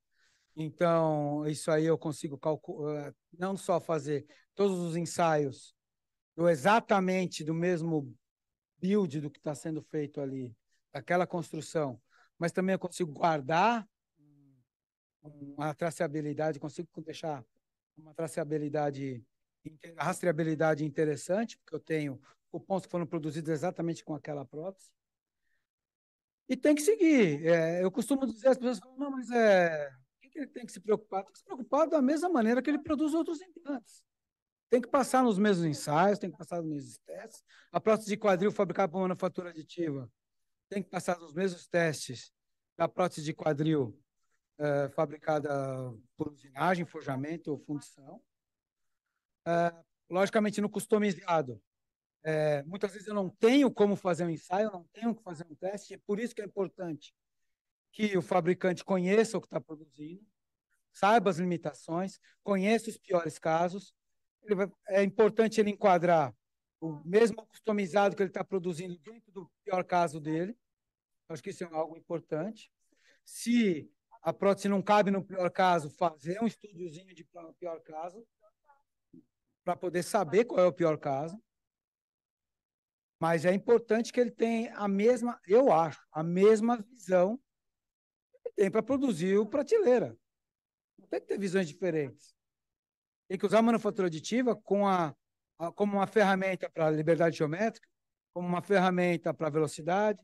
Então, isso aí eu consigo calcular, eh, não só fazer todos os ensaios do exatamente do mesmo build do que está sendo feito ali, daquela construção, mas também eu consigo guardar uma traceabilidade, consigo deixar uma traceabilidade, rastreabilidade interessante, porque eu tenho cupons que foram produzidos exatamente com aquela prótese. E tem que seguir. É, eu costumo dizer às pessoas, não, mas é, o que ele tem que se preocupar? Tem que se preocupar da mesma maneira que ele produz outros implantes. Tem que passar nos mesmos ensaios, tem que passar nos mesmos testes. A prótese de quadril fabricada por manufatura aditiva tem que passar nos mesmos testes da prótese de quadril é, fabricada por usinagem, forjamento ou fundição. É, logicamente, no customizado, é, muitas vezes eu não tenho como fazer um ensaio, não tenho que fazer um teste, é por isso que é importante que o fabricante conheça o que está produzindo, saiba as limitações, conheça os piores casos. Vai, é importante ele enquadrar o mesmo customizado que ele está produzindo dentro do pior caso dele. Acho que isso é algo importante. Se a prótese não cabe no pior caso, fazer um estudiozinho de pior caso para poder saber qual é o pior caso. Mas é importante que ele tenha a mesma, eu acho, a mesma visão que tem para produzir o prateleira. Não tem que ter visões diferentes. Tem que usar a manufatura aditiva com a, a como uma ferramenta para liberdade geométrica, como uma ferramenta para velocidade,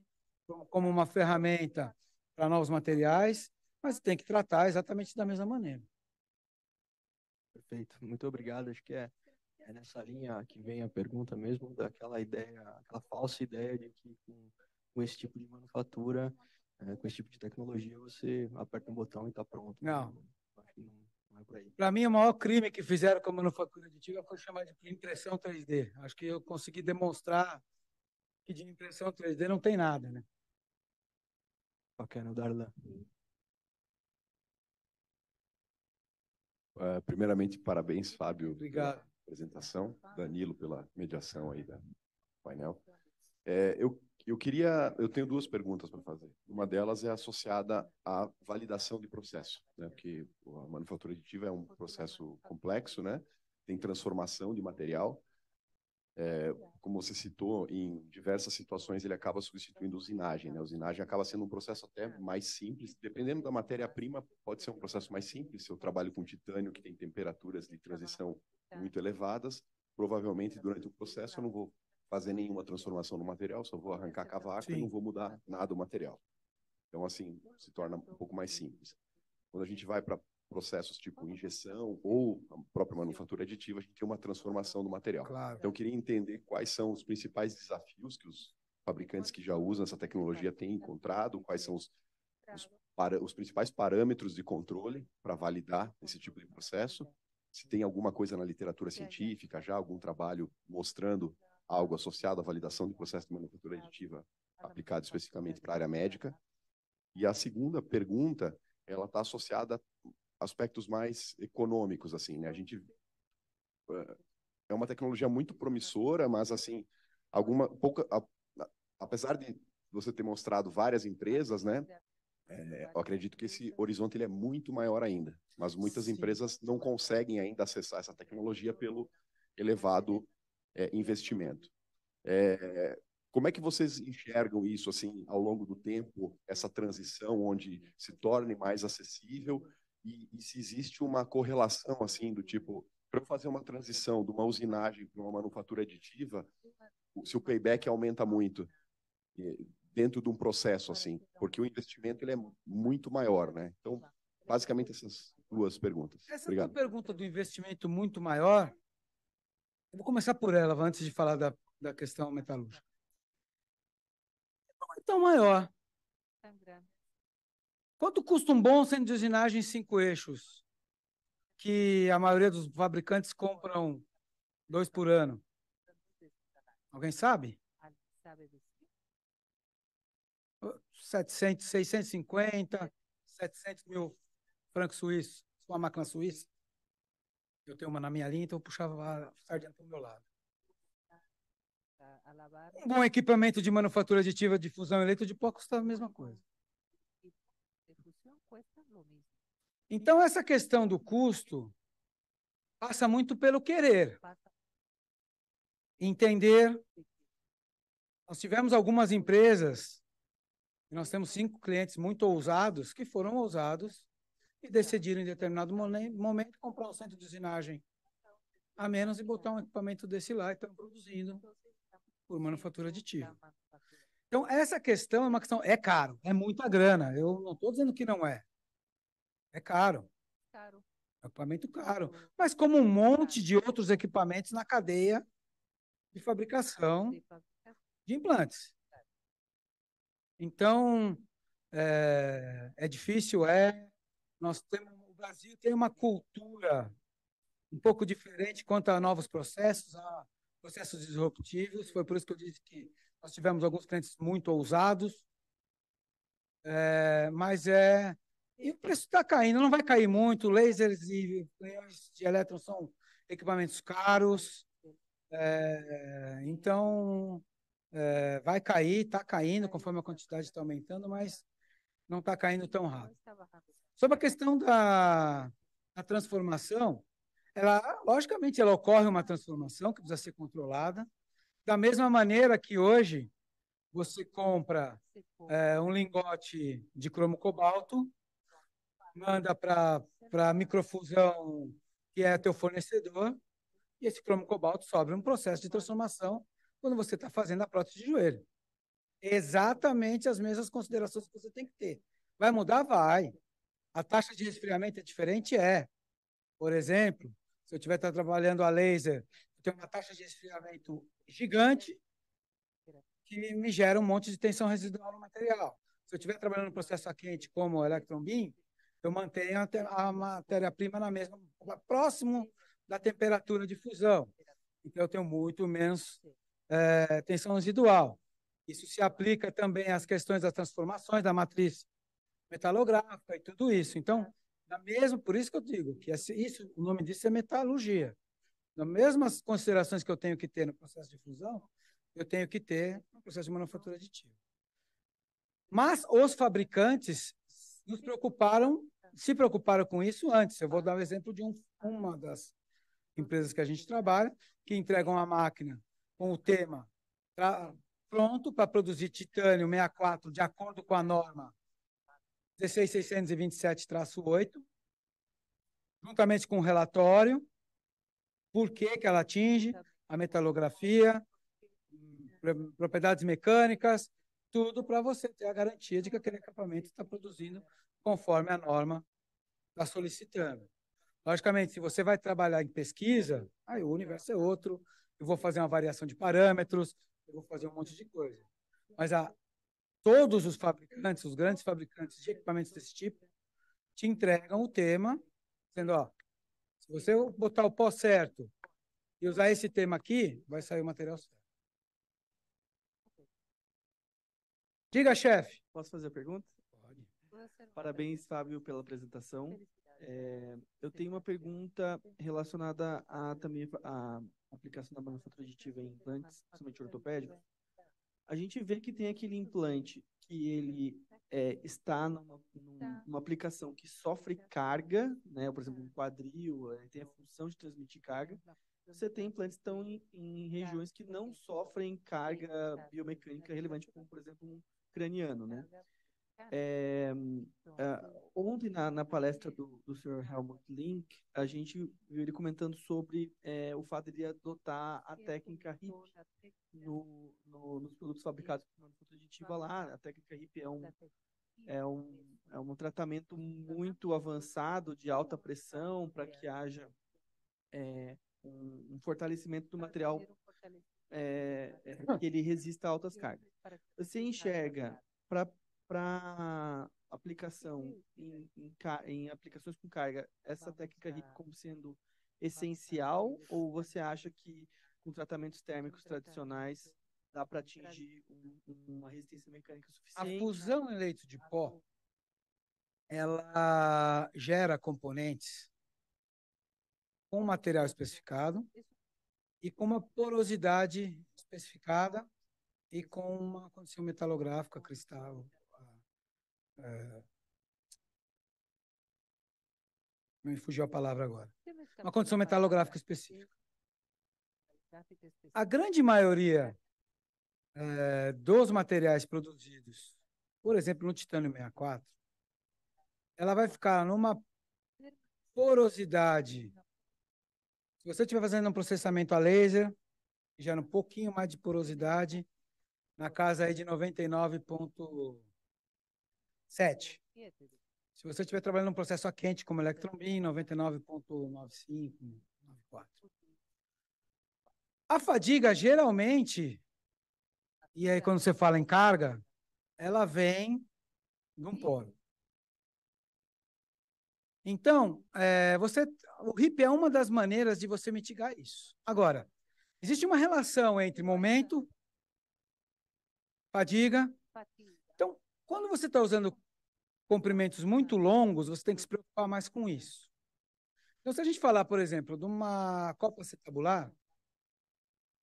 como uma ferramenta para novos materiais, mas tem que tratar exatamente da mesma maneira. Perfeito, muito obrigado. Acho que é é nessa linha que vem a pergunta mesmo daquela ideia, aquela falsa ideia de que com, com esse tipo de manufatura, é, com esse tipo de tecnologia, você aperta um botão e está pronto. Não. não, não é Para mim, o maior crime que fizeram com a manufatura aditiva foi chamar de impressão 3D. Acho que eu consegui demonstrar que de impressão 3D não tem nada, né? Bacana, Darlan. É, primeiramente, parabéns, Fábio. Obrigado apresentação, Danilo pela mediação aí da painel. É, eu, eu queria, eu tenho duas perguntas para fazer. Uma delas é associada à validação de processo, né? Porque a manufatura aditiva é um processo complexo, né? Tem transformação de material. É, como você citou, em diversas situações ele acaba substituindo usinagem. Né? A usinagem acaba sendo um processo até mais simples, dependendo da matéria-prima, pode ser um processo mais simples. Se eu trabalho com titânio, que tem temperaturas de transição Tá. muito elevadas. Provavelmente, tá. durante o processo, eu não vou fazer nenhuma transformação no material, só vou arrancar a cavaca Sim. e não vou mudar tá. nada o material. Então, assim, se torna um pouco mais simples. Quando a gente vai para processos tipo injeção ou a própria manufatura aditiva, a gente tem uma transformação do material. Claro. Então, eu queria entender quais são os principais desafios que os fabricantes que já usam essa tecnologia têm encontrado, quais são os, os, para, os principais parâmetros de controle para validar esse tipo de processo se tem alguma coisa na literatura é. científica já, algum trabalho mostrando algo associado à validação de processo de manufatura aditiva aplicado especificamente para a área médica. E a segunda pergunta, ela está associada a aspectos mais econômicos, assim, né? A gente eh, é uma tecnologia muito promissora, mas assim, alguma pouca, a, apesar de você ter mostrado várias empresas, né? É, é eu acredito que esse horizonte ele é muito maior ainda, mas muitas Sim. empresas não conseguem ainda acessar essa tecnologia pelo elevado é, investimento. É, como é que vocês enxergam isso assim ao longo do tempo, essa transição onde se torne mais acessível e, e se existe uma correlação assim do tipo para eu fazer uma transição de uma usinagem para uma manufatura aditiva, se o payback aumenta muito, dentro de um processo assim, porque o investimento ele é muito maior, né? Então, basicamente essas duas perguntas. Essa pergunta do investimento muito maior, eu vou começar por ela, antes de falar da, da questão metalúrgica. Então é tão maior. Quanto custa um bom centro de usinagem cinco eixos, que a maioria dos fabricantes compram dois por ano? Alguém sabe? Sabe disso. 700, 650, 700 mil francos suíços, uma máquina suíça. Eu tenho uma na minha linha, então eu puxava a sardinha para o meu lado. Um bom equipamento de manufatura aditiva de fusão eleito de pó custa tá a mesma coisa. Então, essa questão do custo passa muito pelo querer. Entender. Nós tivemos algumas empresas nós temos cinco clientes muito ousados que foram ousados e decidiram em determinado momento comprar um centro de usinagem a menos e botar um equipamento desse lá e estão produzindo por manufatura de tiro Então, essa questão é uma questão. É caro, é muita grana. Eu não estou dizendo que não é. É caro. É equipamento caro. Mas como um monte de outros equipamentos na cadeia de fabricação de implantes. Então, é, é difícil, é. Nós temos, o Brasil tem uma cultura um pouco diferente quanto a novos processos, a processos disruptivos. Foi por isso que eu disse que nós tivemos alguns clientes muito ousados. É, mas é. E o preço está caindo, não vai cair muito. Lasers e leões de elétrons são equipamentos caros. É, então, é, vai cair, está caindo, conforme a quantidade está aumentando, mas não está caindo tão rápido. Sobre a questão da, da transformação, ela, logicamente, ela ocorre uma transformação que precisa ser controlada. Da mesma maneira que hoje você compra é, um lingote de cromo cobalto, manda para a microfusão, que é teu fornecedor, e esse cromo cobalto sobe um processo de transformação quando você está fazendo a prótese de joelho. Exatamente as mesmas considerações que você tem que ter. Vai mudar? Vai. A taxa de resfriamento é diferente? É. Por exemplo, se eu estiver tá trabalhando a laser, eu tenho uma taxa de resfriamento gigante que me gera um monte de tensão residual no material. Se eu estiver trabalhando um processo a quente como o Electron Beam, eu mantenho a matéria-prima na mesma, próximo da temperatura de fusão. Então, eu tenho muito menos é, tensão residual. Isso se aplica também às questões das transformações da matriz metalográfica e tudo isso. Então, da mesma, por isso que eu digo que esse, isso, o nome disso é metalurgia. Nas mesmas considerações que eu tenho que ter no processo de fusão, eu tenho que ter no processo de manufatura aditiva. Mas os fabricantes nos preocuparam, se preocuparam com isso antes. Eu vou dar o um exemplo de um, uma das empresas que a gente trabalha, que entrega uma máquina com o tema pronto para produzir titânio 64 de acordo com a norma 16627-8, juntamente com o relatório, por que, que ela atinge a metalografia, propriedades mecânicas, tudo para você ter a garantia de que aquele equipamento está produzindo conforme a norma está solicitando. Logicamente, se você vai trabalhar em pesquisa, aí o universo é outro, eu vou fazer uma variação de parâmetros, eu vou fazer um monte de coisa. Mas a, todos os fabricantes, os grandes fabricantes de equipamentos desse tipo, te entregam o tema, dizendo, ó, se você botar o pó certo e usar esse tema aqui, vai sair o material certo. Diga, chefe. Posso fazer a pergunta? Pode. Parabéns, Fábio, pela apresentação. É, eu tenho uma pergunta relacionada a também a aplicação da manufatura aditiva em implantes, principalmente ortopédicos, a gente vê que tem aquele implante que ele é, está numa, numa, aplicação que sofre carga, né? por exemplo, um quadril, é, tem a função de transmitir carga. Você tem implantes que estão em, em regiões que não sofrem carga biomecânica relevante, como, por exemplo, um craniano. Né? É, então, ah, assim, ontem, na, na palestra do, do Sr. Helmut Link, a gente viu ele comentando sobre é, o fato de adotar a técnica HIP no, no, nos produtos fabricados por manufatura aditiva lá. A técnica HIP é um, é um, é um tratamento muito avançado de alta pressão para é. que haja é, um, um fortalecimento do material é, é, que ele resista a altas cargas. Você enxerga para para aplicação em, em, em, aplicações com carga, essa técnica RIC como sendo essencial ou você acha que com tratamentos térmicos tradicionais dá para atingir uma resistência mecânica suficiente? A fusão em leito de pó ela gera componentes com material especificado e com uma porosidade especificada e com uma condição metalográfica, cristal, é... Me fugiu a palavra agora. Uma condição metalográfica específica. A grande maioria é, dos materiais produzidos, por exemplo, no titânio 64, ela vai ficar numa porosidade. Se você estiver fazendo um processamento a laser, já um pouquinho mais de porosidade, na casa aí de 99 ponto 7. Se você estiver trabalhando num processo a quente, como Electron Beam, 99,95, A fadiga, geralmente, e aí quando você fala em carga, ela vem de um polo. Então, é, você, o RIP é uma das maneiras de você mitigar isso. Agora, existe uma relação entre momento, fadiga, fatiga. Quando você está usando comprimentos muito longos, você tem que se preocupar mais com isso. Então, se a gente falar, por exemplo, de uma copa cetabular,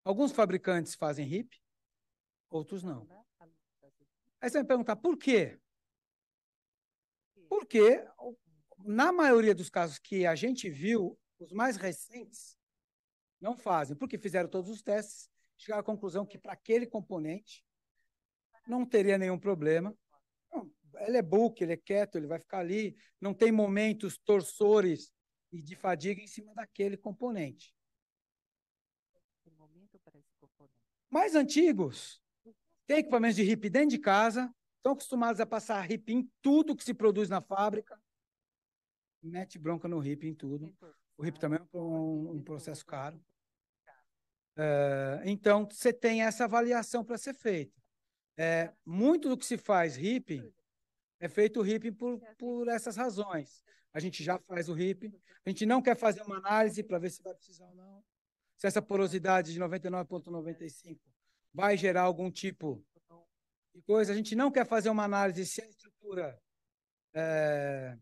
alguns fabricantes fazem RIP, outros não. Aí você vai me perguntar, por quê? Porque, na maioria dos casos que a gente viu, os mais recentes não fazem, porque fizeram todos os testes, chegaram à conclusão que para aquele componente não teria nenhum problema, ele é book, ele é quieto, ele vai ficar ali, não tem momentos torsores e de fadiga em cima daquele componente. Mais antigos, tem equipamentos de RIP dentro de casa, estão acostumados a passar RIP em tudo que se produz na fábrica, mete bronca no RIP em tudo. O RIP também é um, um processo caro. É, então, você tem essa avaliação para ser feita. É, muito do que se faz RIP é feito o RIP por, por essas razões. A gente já faz o RIP, a gente não quer fazer uma análise para ver se vai precisar ou não, se essa porosidade de 99,95 vai gerar algum tipo de coisa. A gente não quer fazer uma análise se a estrutura é,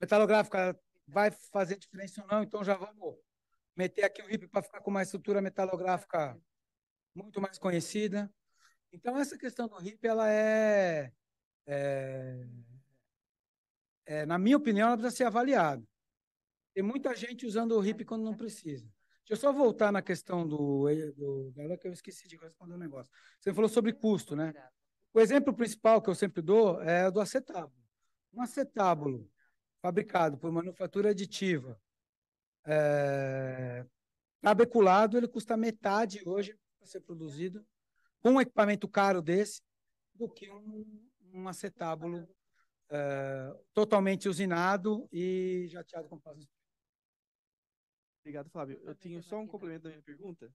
metalográfica vai fazer diferença ou não, então já vamos meter aqui o RIP para ficar com uma estrutura metalográfica muito mais conhecida. Então, essa questão do RIP, ela é é, é, na minha opinião, ela precisa ser avaliada. Tem muita gente usando o RIP quando não precisa. Deixa eu só voltar na questão do, do dela, que eu esqueci de responder um negócio. Você falou sobre custo, né? O exemplo principal que eu sempre dou é do acetábulo. Um acetábulo fabricado por manufatura aditiva é, tabeculado, ele custa metade hoje para ser produzido com um equipamento caro desse do que um um acetábulo uh, totalmente usinado e jateado com passos. Obrigado, Flávio. Eu tenho só um complemento da minha pergunta,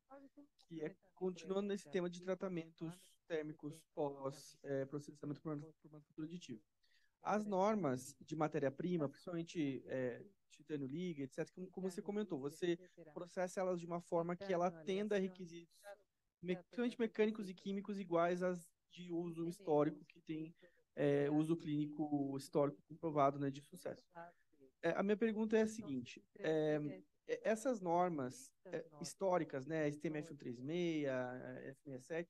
que é continuando nesse tema de tratamentos térmicos pós é, processamento por manufatura aditiva. As normas de matéria-prima, principalmente é, titânio liga, etc., como, como, você comentou, você processa elas de uma forma que ela atenda a requisitos, principalmente mecânicos e químicos, iguais às de uso histórico que tem é, uso clínico histórico comprovado né, de sucesso. É, a minha pergunta é a seguinte: é, é essas normas é, históricas, né, STM F136, f 67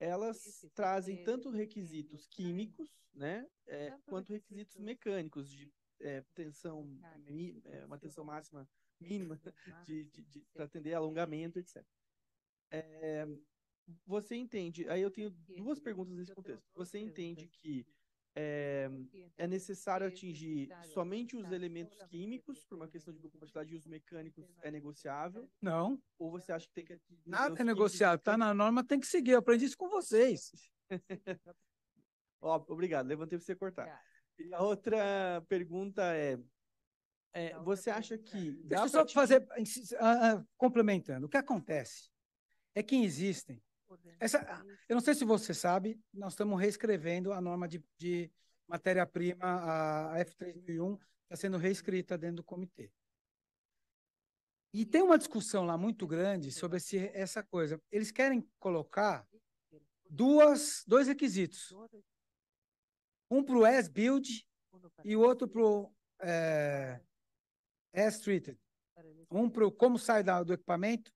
elas trazem tanto requisitos químicos, né, é, quanto requisitos mecânicos de tensão, uma tensão máxima mínima de, de, de para atender alongamento, etc. É, você entende, aí eu tenho duas perguntas nesse contexto. Você entende que é, é necessário é atingir somente os elementos químicos, por uma questão de compatibilidade, e os mecânicos é negociável? Não. Ou você acha que tem que Nada é negociável, está na norma, tem que seguir. Eu aprendi isso com vocês. Ó, obrigado, levantei para você cortar. E a outra pergunta é. é você acha que. É, Deixa eu só te... fazer. Uh, complementando. O que acontece é que existem né? Essa, é ah, eu não sei se você sabe, nós estamos reescrevendo a norma de, de matéria-prima, a F3001, está sendo reescrita dentro do comitê. E tem uma discussão lá muito grande sobre esse, essa coisa. Eles querem colocar duas, dois requisitos. Um para o S-Build e o outro para o é, S-Treated. Um para como sai do equipamento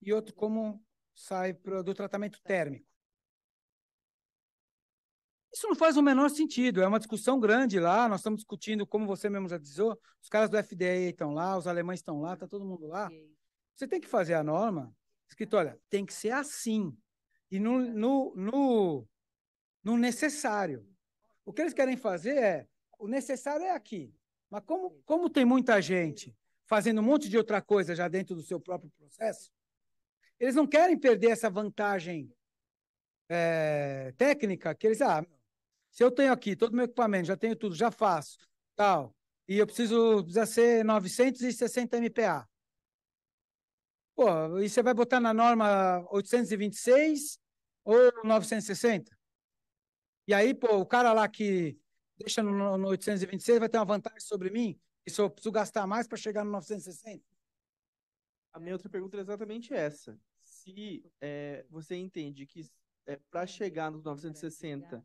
e outro como sai pro, do tratamento térmico. Isso não faz o menor sentido, é uma discussão grande lá, nós estamos discutindo, como você mesmo já dizou, os caras do FDA estão lá, os alemães estão lá, está todo mundo lá. Você tem que fazer a norma, escrito, olha, tem que ser assim, e no, no, no, no necessário. O que eles querem fazer é, o necessário é aqui, mas como, como tem muita gente fazendo um monte de outra coisa já dentro do seu próprio processo, eles não querem perder essa vantagem é, técnica que eles. Ah, se eu tenho aqui todo o meu equipamento, já tenho tudo, já faço, tal, e eu preciso, precisa ser 960 MPa. Pô, e você vai botar na norma 826 ou 960? E aí, pô, o cara lá que deixa no, no 826 vai ter uma vantagem sobre mim, e se eu preciso gastar mais para chegar no 960? A minha outra pergunta é exatamente essa. Se é, você entende que é, para chegar nos 960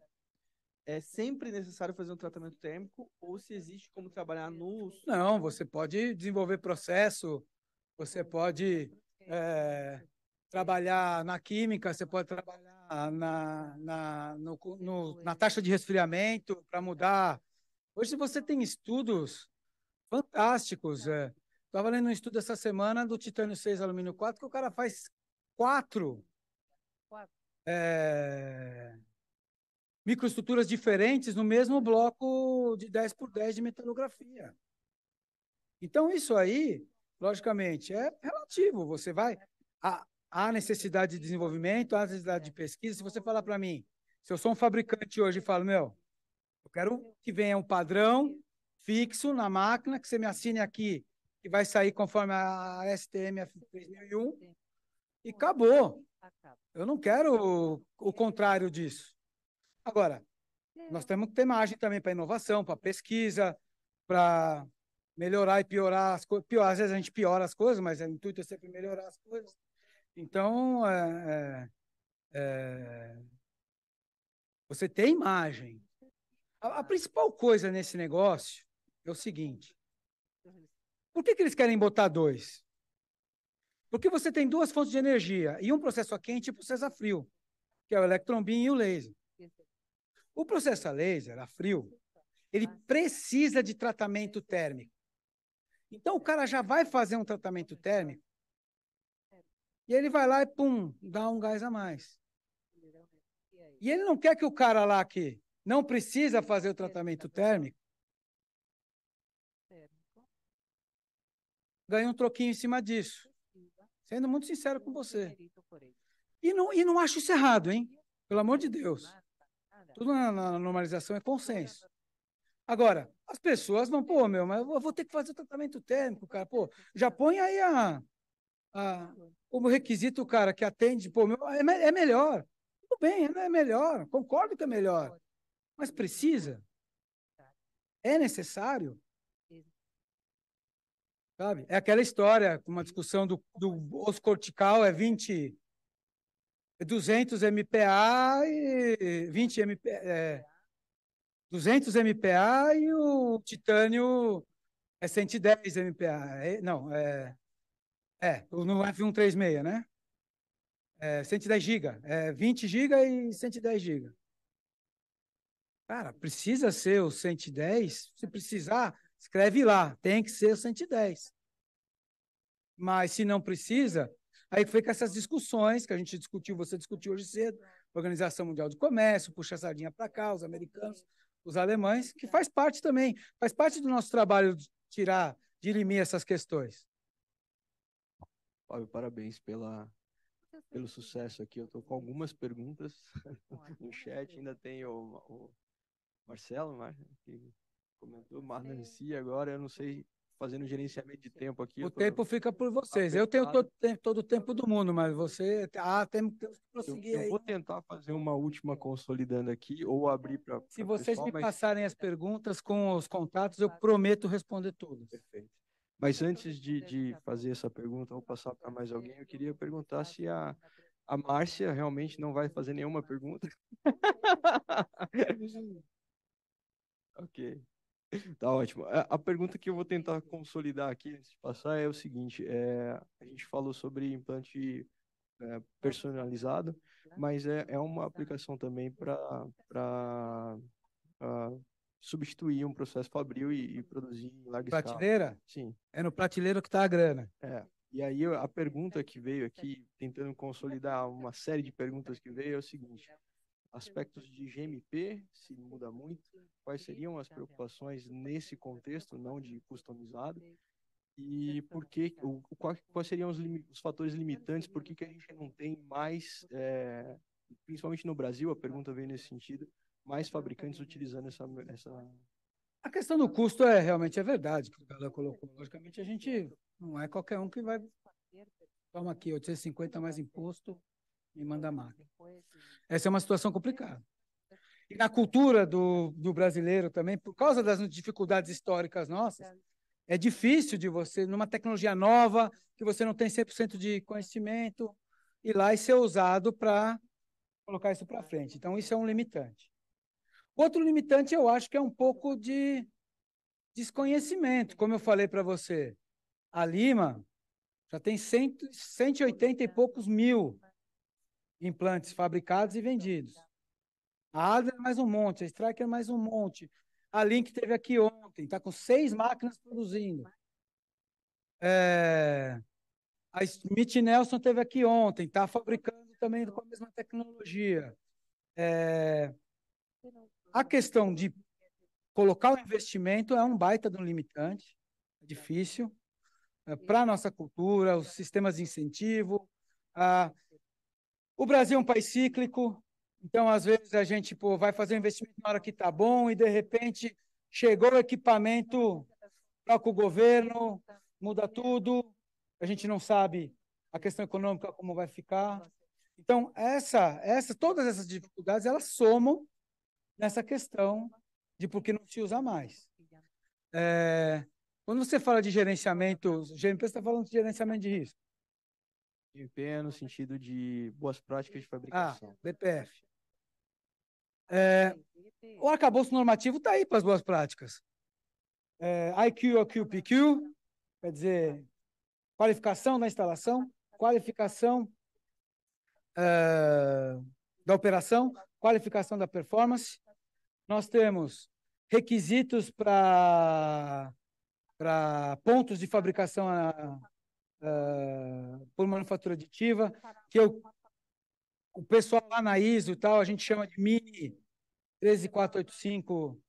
é sempre necessário fazer um tratamento térmico ou se existe como trabalhar no... Não, você pode desenvolver processo, você pode é, trabalhar na química, você pode trabalhar na, na, no, no, na taxa de resfriamento para mudar. Hoje você tem estudos fantásticos é, Estava lendo um estudo essa semana do titânio 6 alumínio 4, que o cara faz quatro, quatro. É, microestruturas diferentes no mesmo bloco de 10 por 10 de metalografia. Então, isso aí, logicamente, é relativo. Você vai. Há necessidade de desenvolvimento, há necessidade de é. pesquisa. Se você falar para mim, se eu sou um fabricante hoje e falo, meu, eu quero que venha um padrão fixo na máquina, que você me assine aqui que vai sair conforme a STM 3001, e acabou. Eu não quero o, o contrário disso. Agora, é. nós temos que ter margem também para inovação, para pesquisa, para melhorar e piorar as coisas. Às vezes a gente piora as coisas, mas é o intuito é sempre melhorar as coisas. Então, é, é, é, você tem margem. A, a principal coisa nesse negócio é o seguinte: por que, que eles querem botar dois? Porque você tem duas fontes de energia e um processo a quente e um processo a frio, que é o electron e o laser. O processo a laser, a frio, ele precisa de tratamento térmico. Então o cara já vai fazer um tratamento térmico e ele vai lá e pum, dá um gás a mais. E ele não quer que o cara lá que não precisa fazer o tratamento térmico ganha um troquinho em cima disso. Sendo muito sincero com você. E não, e não acho isso errado, hein? Pelo amor de Deus. Tudo na, na normalização é consenso. Agora, as pessoas vão, pô, meu, mas eu vou ter que fazer o tratamento térmico, cara. Pô, já põe aí a, a, como requisito o cara que atende, pô, meu, é, é melhor. Tudo bem, né? é melhor. Concordo que é melhor. Mas precisa? É necessário? Sabe? É aquela história, uma discussão do, do osso cortical é 20, 200 MPa e 20 MPa, é, 200 MPa e o titânio é 110 MPa. É, não, é, é no F136, né? É 110 GB, é 20 GB e 110 GB. Cara, precisa ser o 110? Se precisar, Escreve lá, tem que ser 110. Mas se não precisa, aí foi com essas discussões que a gente discutiu, você discutiu hoje cedo, Organização Mundial de Comércio, puxa a sardinha para cá, os americanos, os alemães, que faz parte também, faz parte do nosso trabalho de tirar, dirimir essas questões. Fábio, parabéns pela, pelo sucesso aqui. Eu estou com algumas perguntas no chat, ainda tem o, o Marcelo, né, que comentou Marlon em si agora, eu não sei, fazendo gerenciamento de tempo aqui. O tô... tempo fica por vocês. Tá eu tenho todo, todo o tempo do mundo, mas você. Ah, temos que prosseguir eu, aí. Eu vou tentar fazer uma última consolidando aqui, ou abrir para. Se vocês pessoal, me mas... passarem as perguntas com os contatos, eu tá. prometo responder todas. Perfeito. Mas antes de, de fazer essa pergunta, ou passar para mais alguém, eu queria perguntar se a, tá a Márcia realmente não vai fazer nenhuma pergunta. ok. Tá ótimo. A, pergunta que eu vou tentar consolidar aqui, antes de passar, é o seguinte: é, a gente falou sobre implante é, personalizado, mas é, é uma aplicação também para substituir um processo fabril e, e produzir em larga prateleira? escala. Prateleira? Sim. É no prateleiro que está a grana. É. E aí a pergunta que veio aqui, tentando consolidar uma série de perguntas que veio, é o seguinte: aspectos de GMP, se muda muito, quais seriam as tá preocupações nesse contexto, não de customizado, e tá por que, o, quais, seriam os, os, fatores limitantes, por que, que a gente não tem mais, é, principalmente no Brasil, a pergunta vem nesse sentido, mais fabricantes utilizando essa, essa... A questão do custo é realmente é verdade, que o Galo colocou. Logicamente, a gente não é qualquer um que vai. Toma aqui, 850 mais tá imposto, e manda máquina. Essa é uma situação complicada. E na cultura do, do brasileiro também, por causa das dificuldades históricas nossas, é difícil de você, numa tecnologia nova, que você não tem 100% de conhecimento, ir lá e ser usado para colocar isso para frente. Então, isso é um limitante. Outro limitante, eu acho que é um pouco de desconhecimento. Como eu falei para você, a Lima já tem cento, 180 e poucos mil implantes fabricados e vendidos. A Adler mais um monte, a Striker mais um monte. A Link teve aqui ontem, está com seis máquinas produzindo. É... A Smith Nelson teve aqui ontem, está fabricando também com a mesma tecnologia. É... A questão de colocar o investimento é um baita de um limitante, é difícil, é, para a nossa cultura, os sistemas de incentivo, a, o Brasil é um país cíclico, então às vezes a gente pô, vai fazer um investimento na hora que está bom e de repente chegou o equipamento, troca o governo, muda tudo, a gente não sabe a questão econômica como vai ficar. Então, essa, essa, todas essas dificuldades, elas somam nessa questão de por que não se usa mais. É, quando você fala de gerenciamento, GMP está falando de gerenciamento de risco desempenho no sentido de boas práticas de fabricação. Ah, BPF. É, o arcabouço normativo está aí para as boas práticas. É, IQ, OQ, PQ, quer dizer, qualificação da instalação, qualificação é, da operação, qualificação da performance. Nós temos requisitos para pontos de fabricação ah, uh, por manufatura aditiva, que eu, o pessoal lá na ISO e tal, a gente chama de mini 13485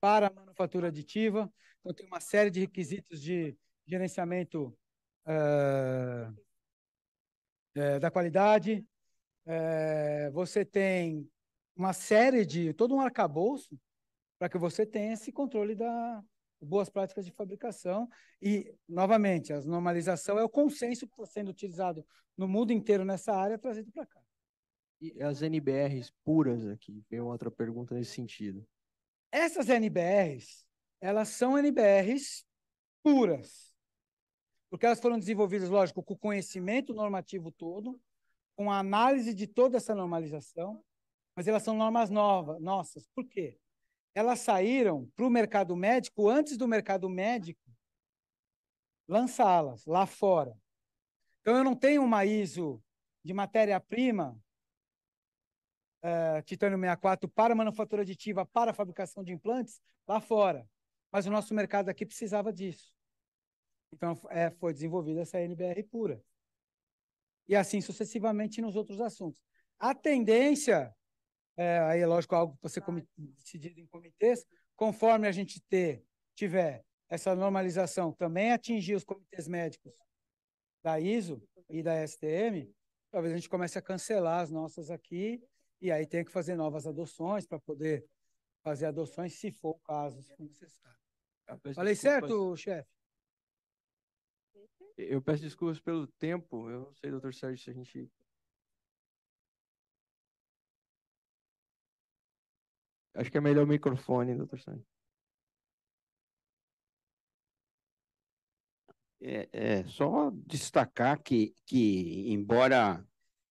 para manufatura aditiva. Então, tem uma série de requisitos de gerenciamento uh, é, da qualidade. É, você tem uma série de, todo um arcabouço para que você tenha esse controle da, boas práticas de fabricação e, novamente, a normalização é o consenso que está sendo utilizado no mundo inteiro nessa área, trazido para cá. E as NBRs puras aqui, tem outra pergunta nesse sentido. Essas NBRs, elas são NBRs puras, porque elas foram desenvolvidas, lógico, com o conhecimento normativo todo, com a análise de toda essa normalização, mas elas são normas novas, nossas. Por quê? elas saíram para o mercado médico antes do mercado médico lançá-las lá fora. Então, eu não tenho uma ISO de matéria-prima, uh, titânio 64, para manufatura aditiva, para fabricação de implantes, lá fora. Mas o nosso mercado aqui precisava disso. Então, é, foi desenvolvida essa NBR pura. E assim sucessivamente nos outros assuntos. A tendência é, aí é lógico algo que você tá. decidido em comitês, conforme a gente ter, tiver essa normalização, também atingir os comitês médicos da ISO e da STM, talvez a gente comece a cancelar as nossas aqui e aí tem que fazer novas adoções para poder fazer adoções, se for o caso, se for necessário. Falei desculpas. certo, chefe? Eu peço desculpas pelo tempo. Eu não sei, doutor Sérgio, se a gente Acho que é melhor o microfone, doutor Sani. É, é, só destacar que, que embora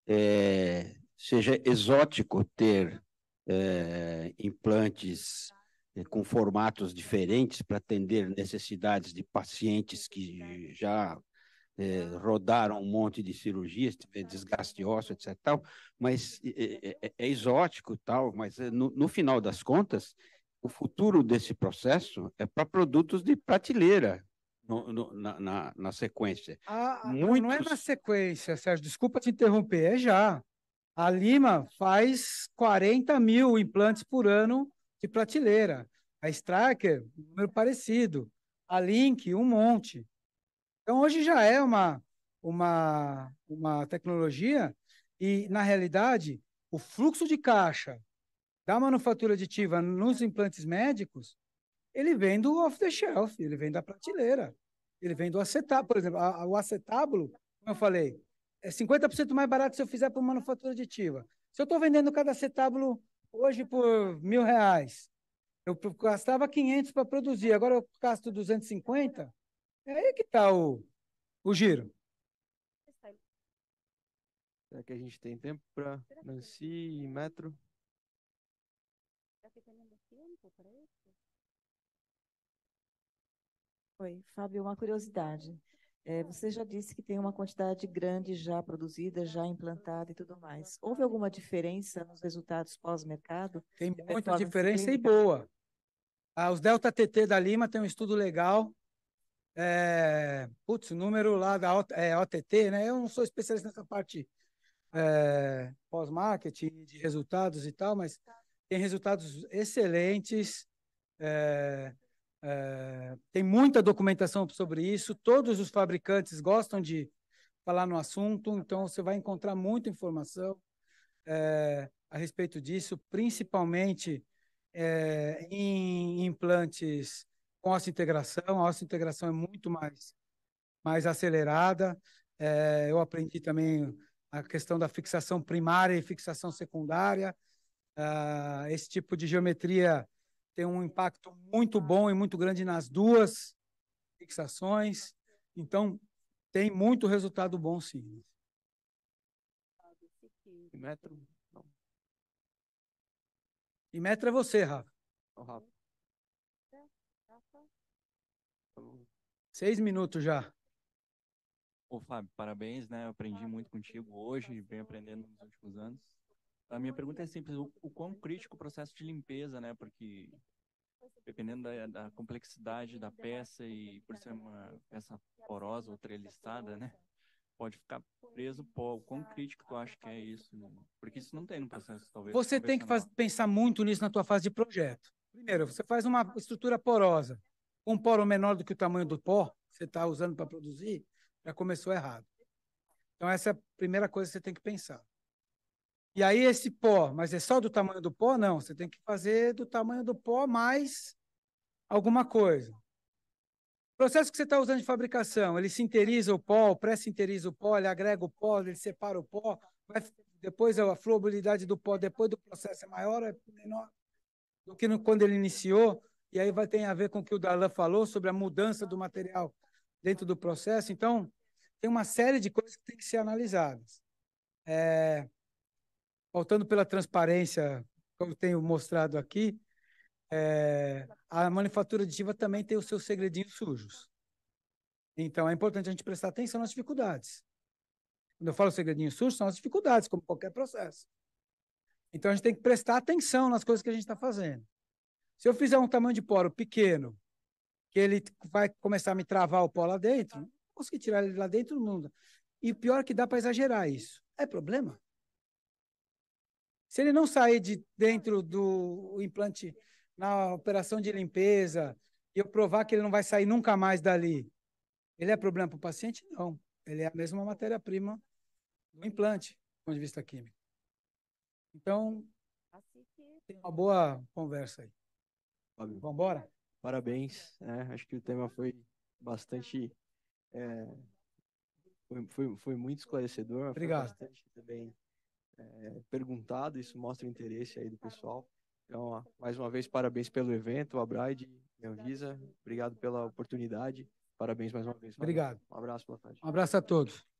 é, seja exótico ter é, implantes é, com formatos diferentes para atender necessidades de pacientes que já é, rodaram um monte de cirurgias, eh, desgaste ósseo, etc. Tal, mas é, é, é exótico, tal, mas eh, no, no, final das contas, o futuro desse processo é para produtos de prateleira. No, no, na, na, na, sequência. Ah, Muitos... Ah, não é na sequência, Sérgio, desculpa te interromper, é já. A Lima faz 40 mil implantes por ano de prateleira. A Straker, um número parecido. A Link, um monte. Então, hoje já é uma, uma, uma tecnologia e, na realidade, o fluxo de caixa da manufatura aditiva nos implantes médicos, ele vem do off-the-shelf, ele vem da prateleira, ele vem do acetábulo. Por exemplo, a, a, o acetábulo, como eu falei, é 50% mais barato se eu fizer por manufatura aditiva. Se eu estou vendendo cada acetábulo hoje por mil reais, eu gastava 500 para produzir, agora eu gasto 250, é aí que está o, o giro. Será que a gente tem tempo para Nancy e Metro? Oi, Fábio, uma curiosidade. É, você já disse que tem uma quantidade grande já produzida, já implantada e tudo mais. Houve alguma diferença nos resultados pós-mercado? Tem é, muita diferença clínica? e boa. Ah, os Delta TT da Lima tem um estudo legal é, putz, o número lá da é, OTT, né? Eu não sou especialista nessa parte é, pós-marketing, de resultados e tal, mas tem resultados excelentes, é, é, tem muita documentação sobre isso, todos os fabricantes gostam de falar no assunto, então você vai encontrar muita informação é, a respeito disso, principalmente é, em implantes com a nossa integração. A nossa integração é muito mais, mais acelerada. É, eu aprendi também a questão da fixação primária e fixação secundária. Ah, esse tipo de geometria tem um impacto muito bom e muito grande nas duas fixações. Então, tem muito resultado bom, sim. Imetro? Não. é você, Rafa. Oh, Rafa. Seis minutos já. Ô, Fábio, parabéns, né? Eu aprendi muito contigo hoje, vem aprendendo nos últimos anos. A minha pergunta é simples: o, o quão crítico o processo de limpeza, né? Porque dependendo da, da, complexidade da peça e por ser uma peça porosa ou treliçada, né? Pode ficar preso pó. O quão crítico tu acha que é isso? Né? Porque isso não tem no processo, talvez. Você tem que faz, pensar muito nisso na tua fase de projeto. Primeiro, você faz uma estrutura porosa um poro menor do que o tamanho do pó que você está usando para produzir, já começou errado. Então, essa é a primeira coisa que você tem que pensar. E aí, esse pó, mas é só do tamanho do pó? Não, você tem que fazer do tamanho do pó mais alguma coisa. O processo que você está usando de fabricação, ele sinteriza o pó, pré-sinteriza o pó, ele agrega o pó, ele separa o pó, vai, depois a flowabilidade do pó, depois do processo é maior, é menor do que no, quando ele iniciou e aí vai ter a ver com o que o Darlan falou sobre a mudança do material dentro do processo. Então, tem uma série de coisas que tem que ser analisadas. É, voltando pela transparência, como tenho mostrado aqui, é, a manufatura aditiva também tem os seus segredinhos sujos. Então, é importante a gente prestar atenção nas dificuldades. Quando eu falo segredinhos sujos, são as dificuldades, como qualquer processo. Então, a gente tem que prestar atenção nas coisas que a gente está fazendo. Se eu fizer um tamanho de poro pequeno, que ele vai começar a me travar o pó lá dentro, não tirar ele lá dentro não. E pior que dá para exagerar isso. É problema? Se ele não sair de dentro do implante na operação de limpeza e eu provar que ele não vai sair nunca mais dali, ele é problema para o paciente? Não. Ele é a mesma matéria-prima do implante, do ponto de vista químico. Então, assim tem uma boa conversa aí. Fábio. Vamos embora? Parabéns. Né? Acho que o tema foi bastante. É, foi, foi, foi, muito esclarecedor. Obrigado. bastante também é, perguntado. Isso mostra o interesse aí do pessoal. Então, mais uma vez, parabéns pelo evento, a Bride e a Anvisa. Obrigado pela oportunidade. Parabéns mais uma vez. Obrigado. Um abraço, boa tarde. Um abraço a todos.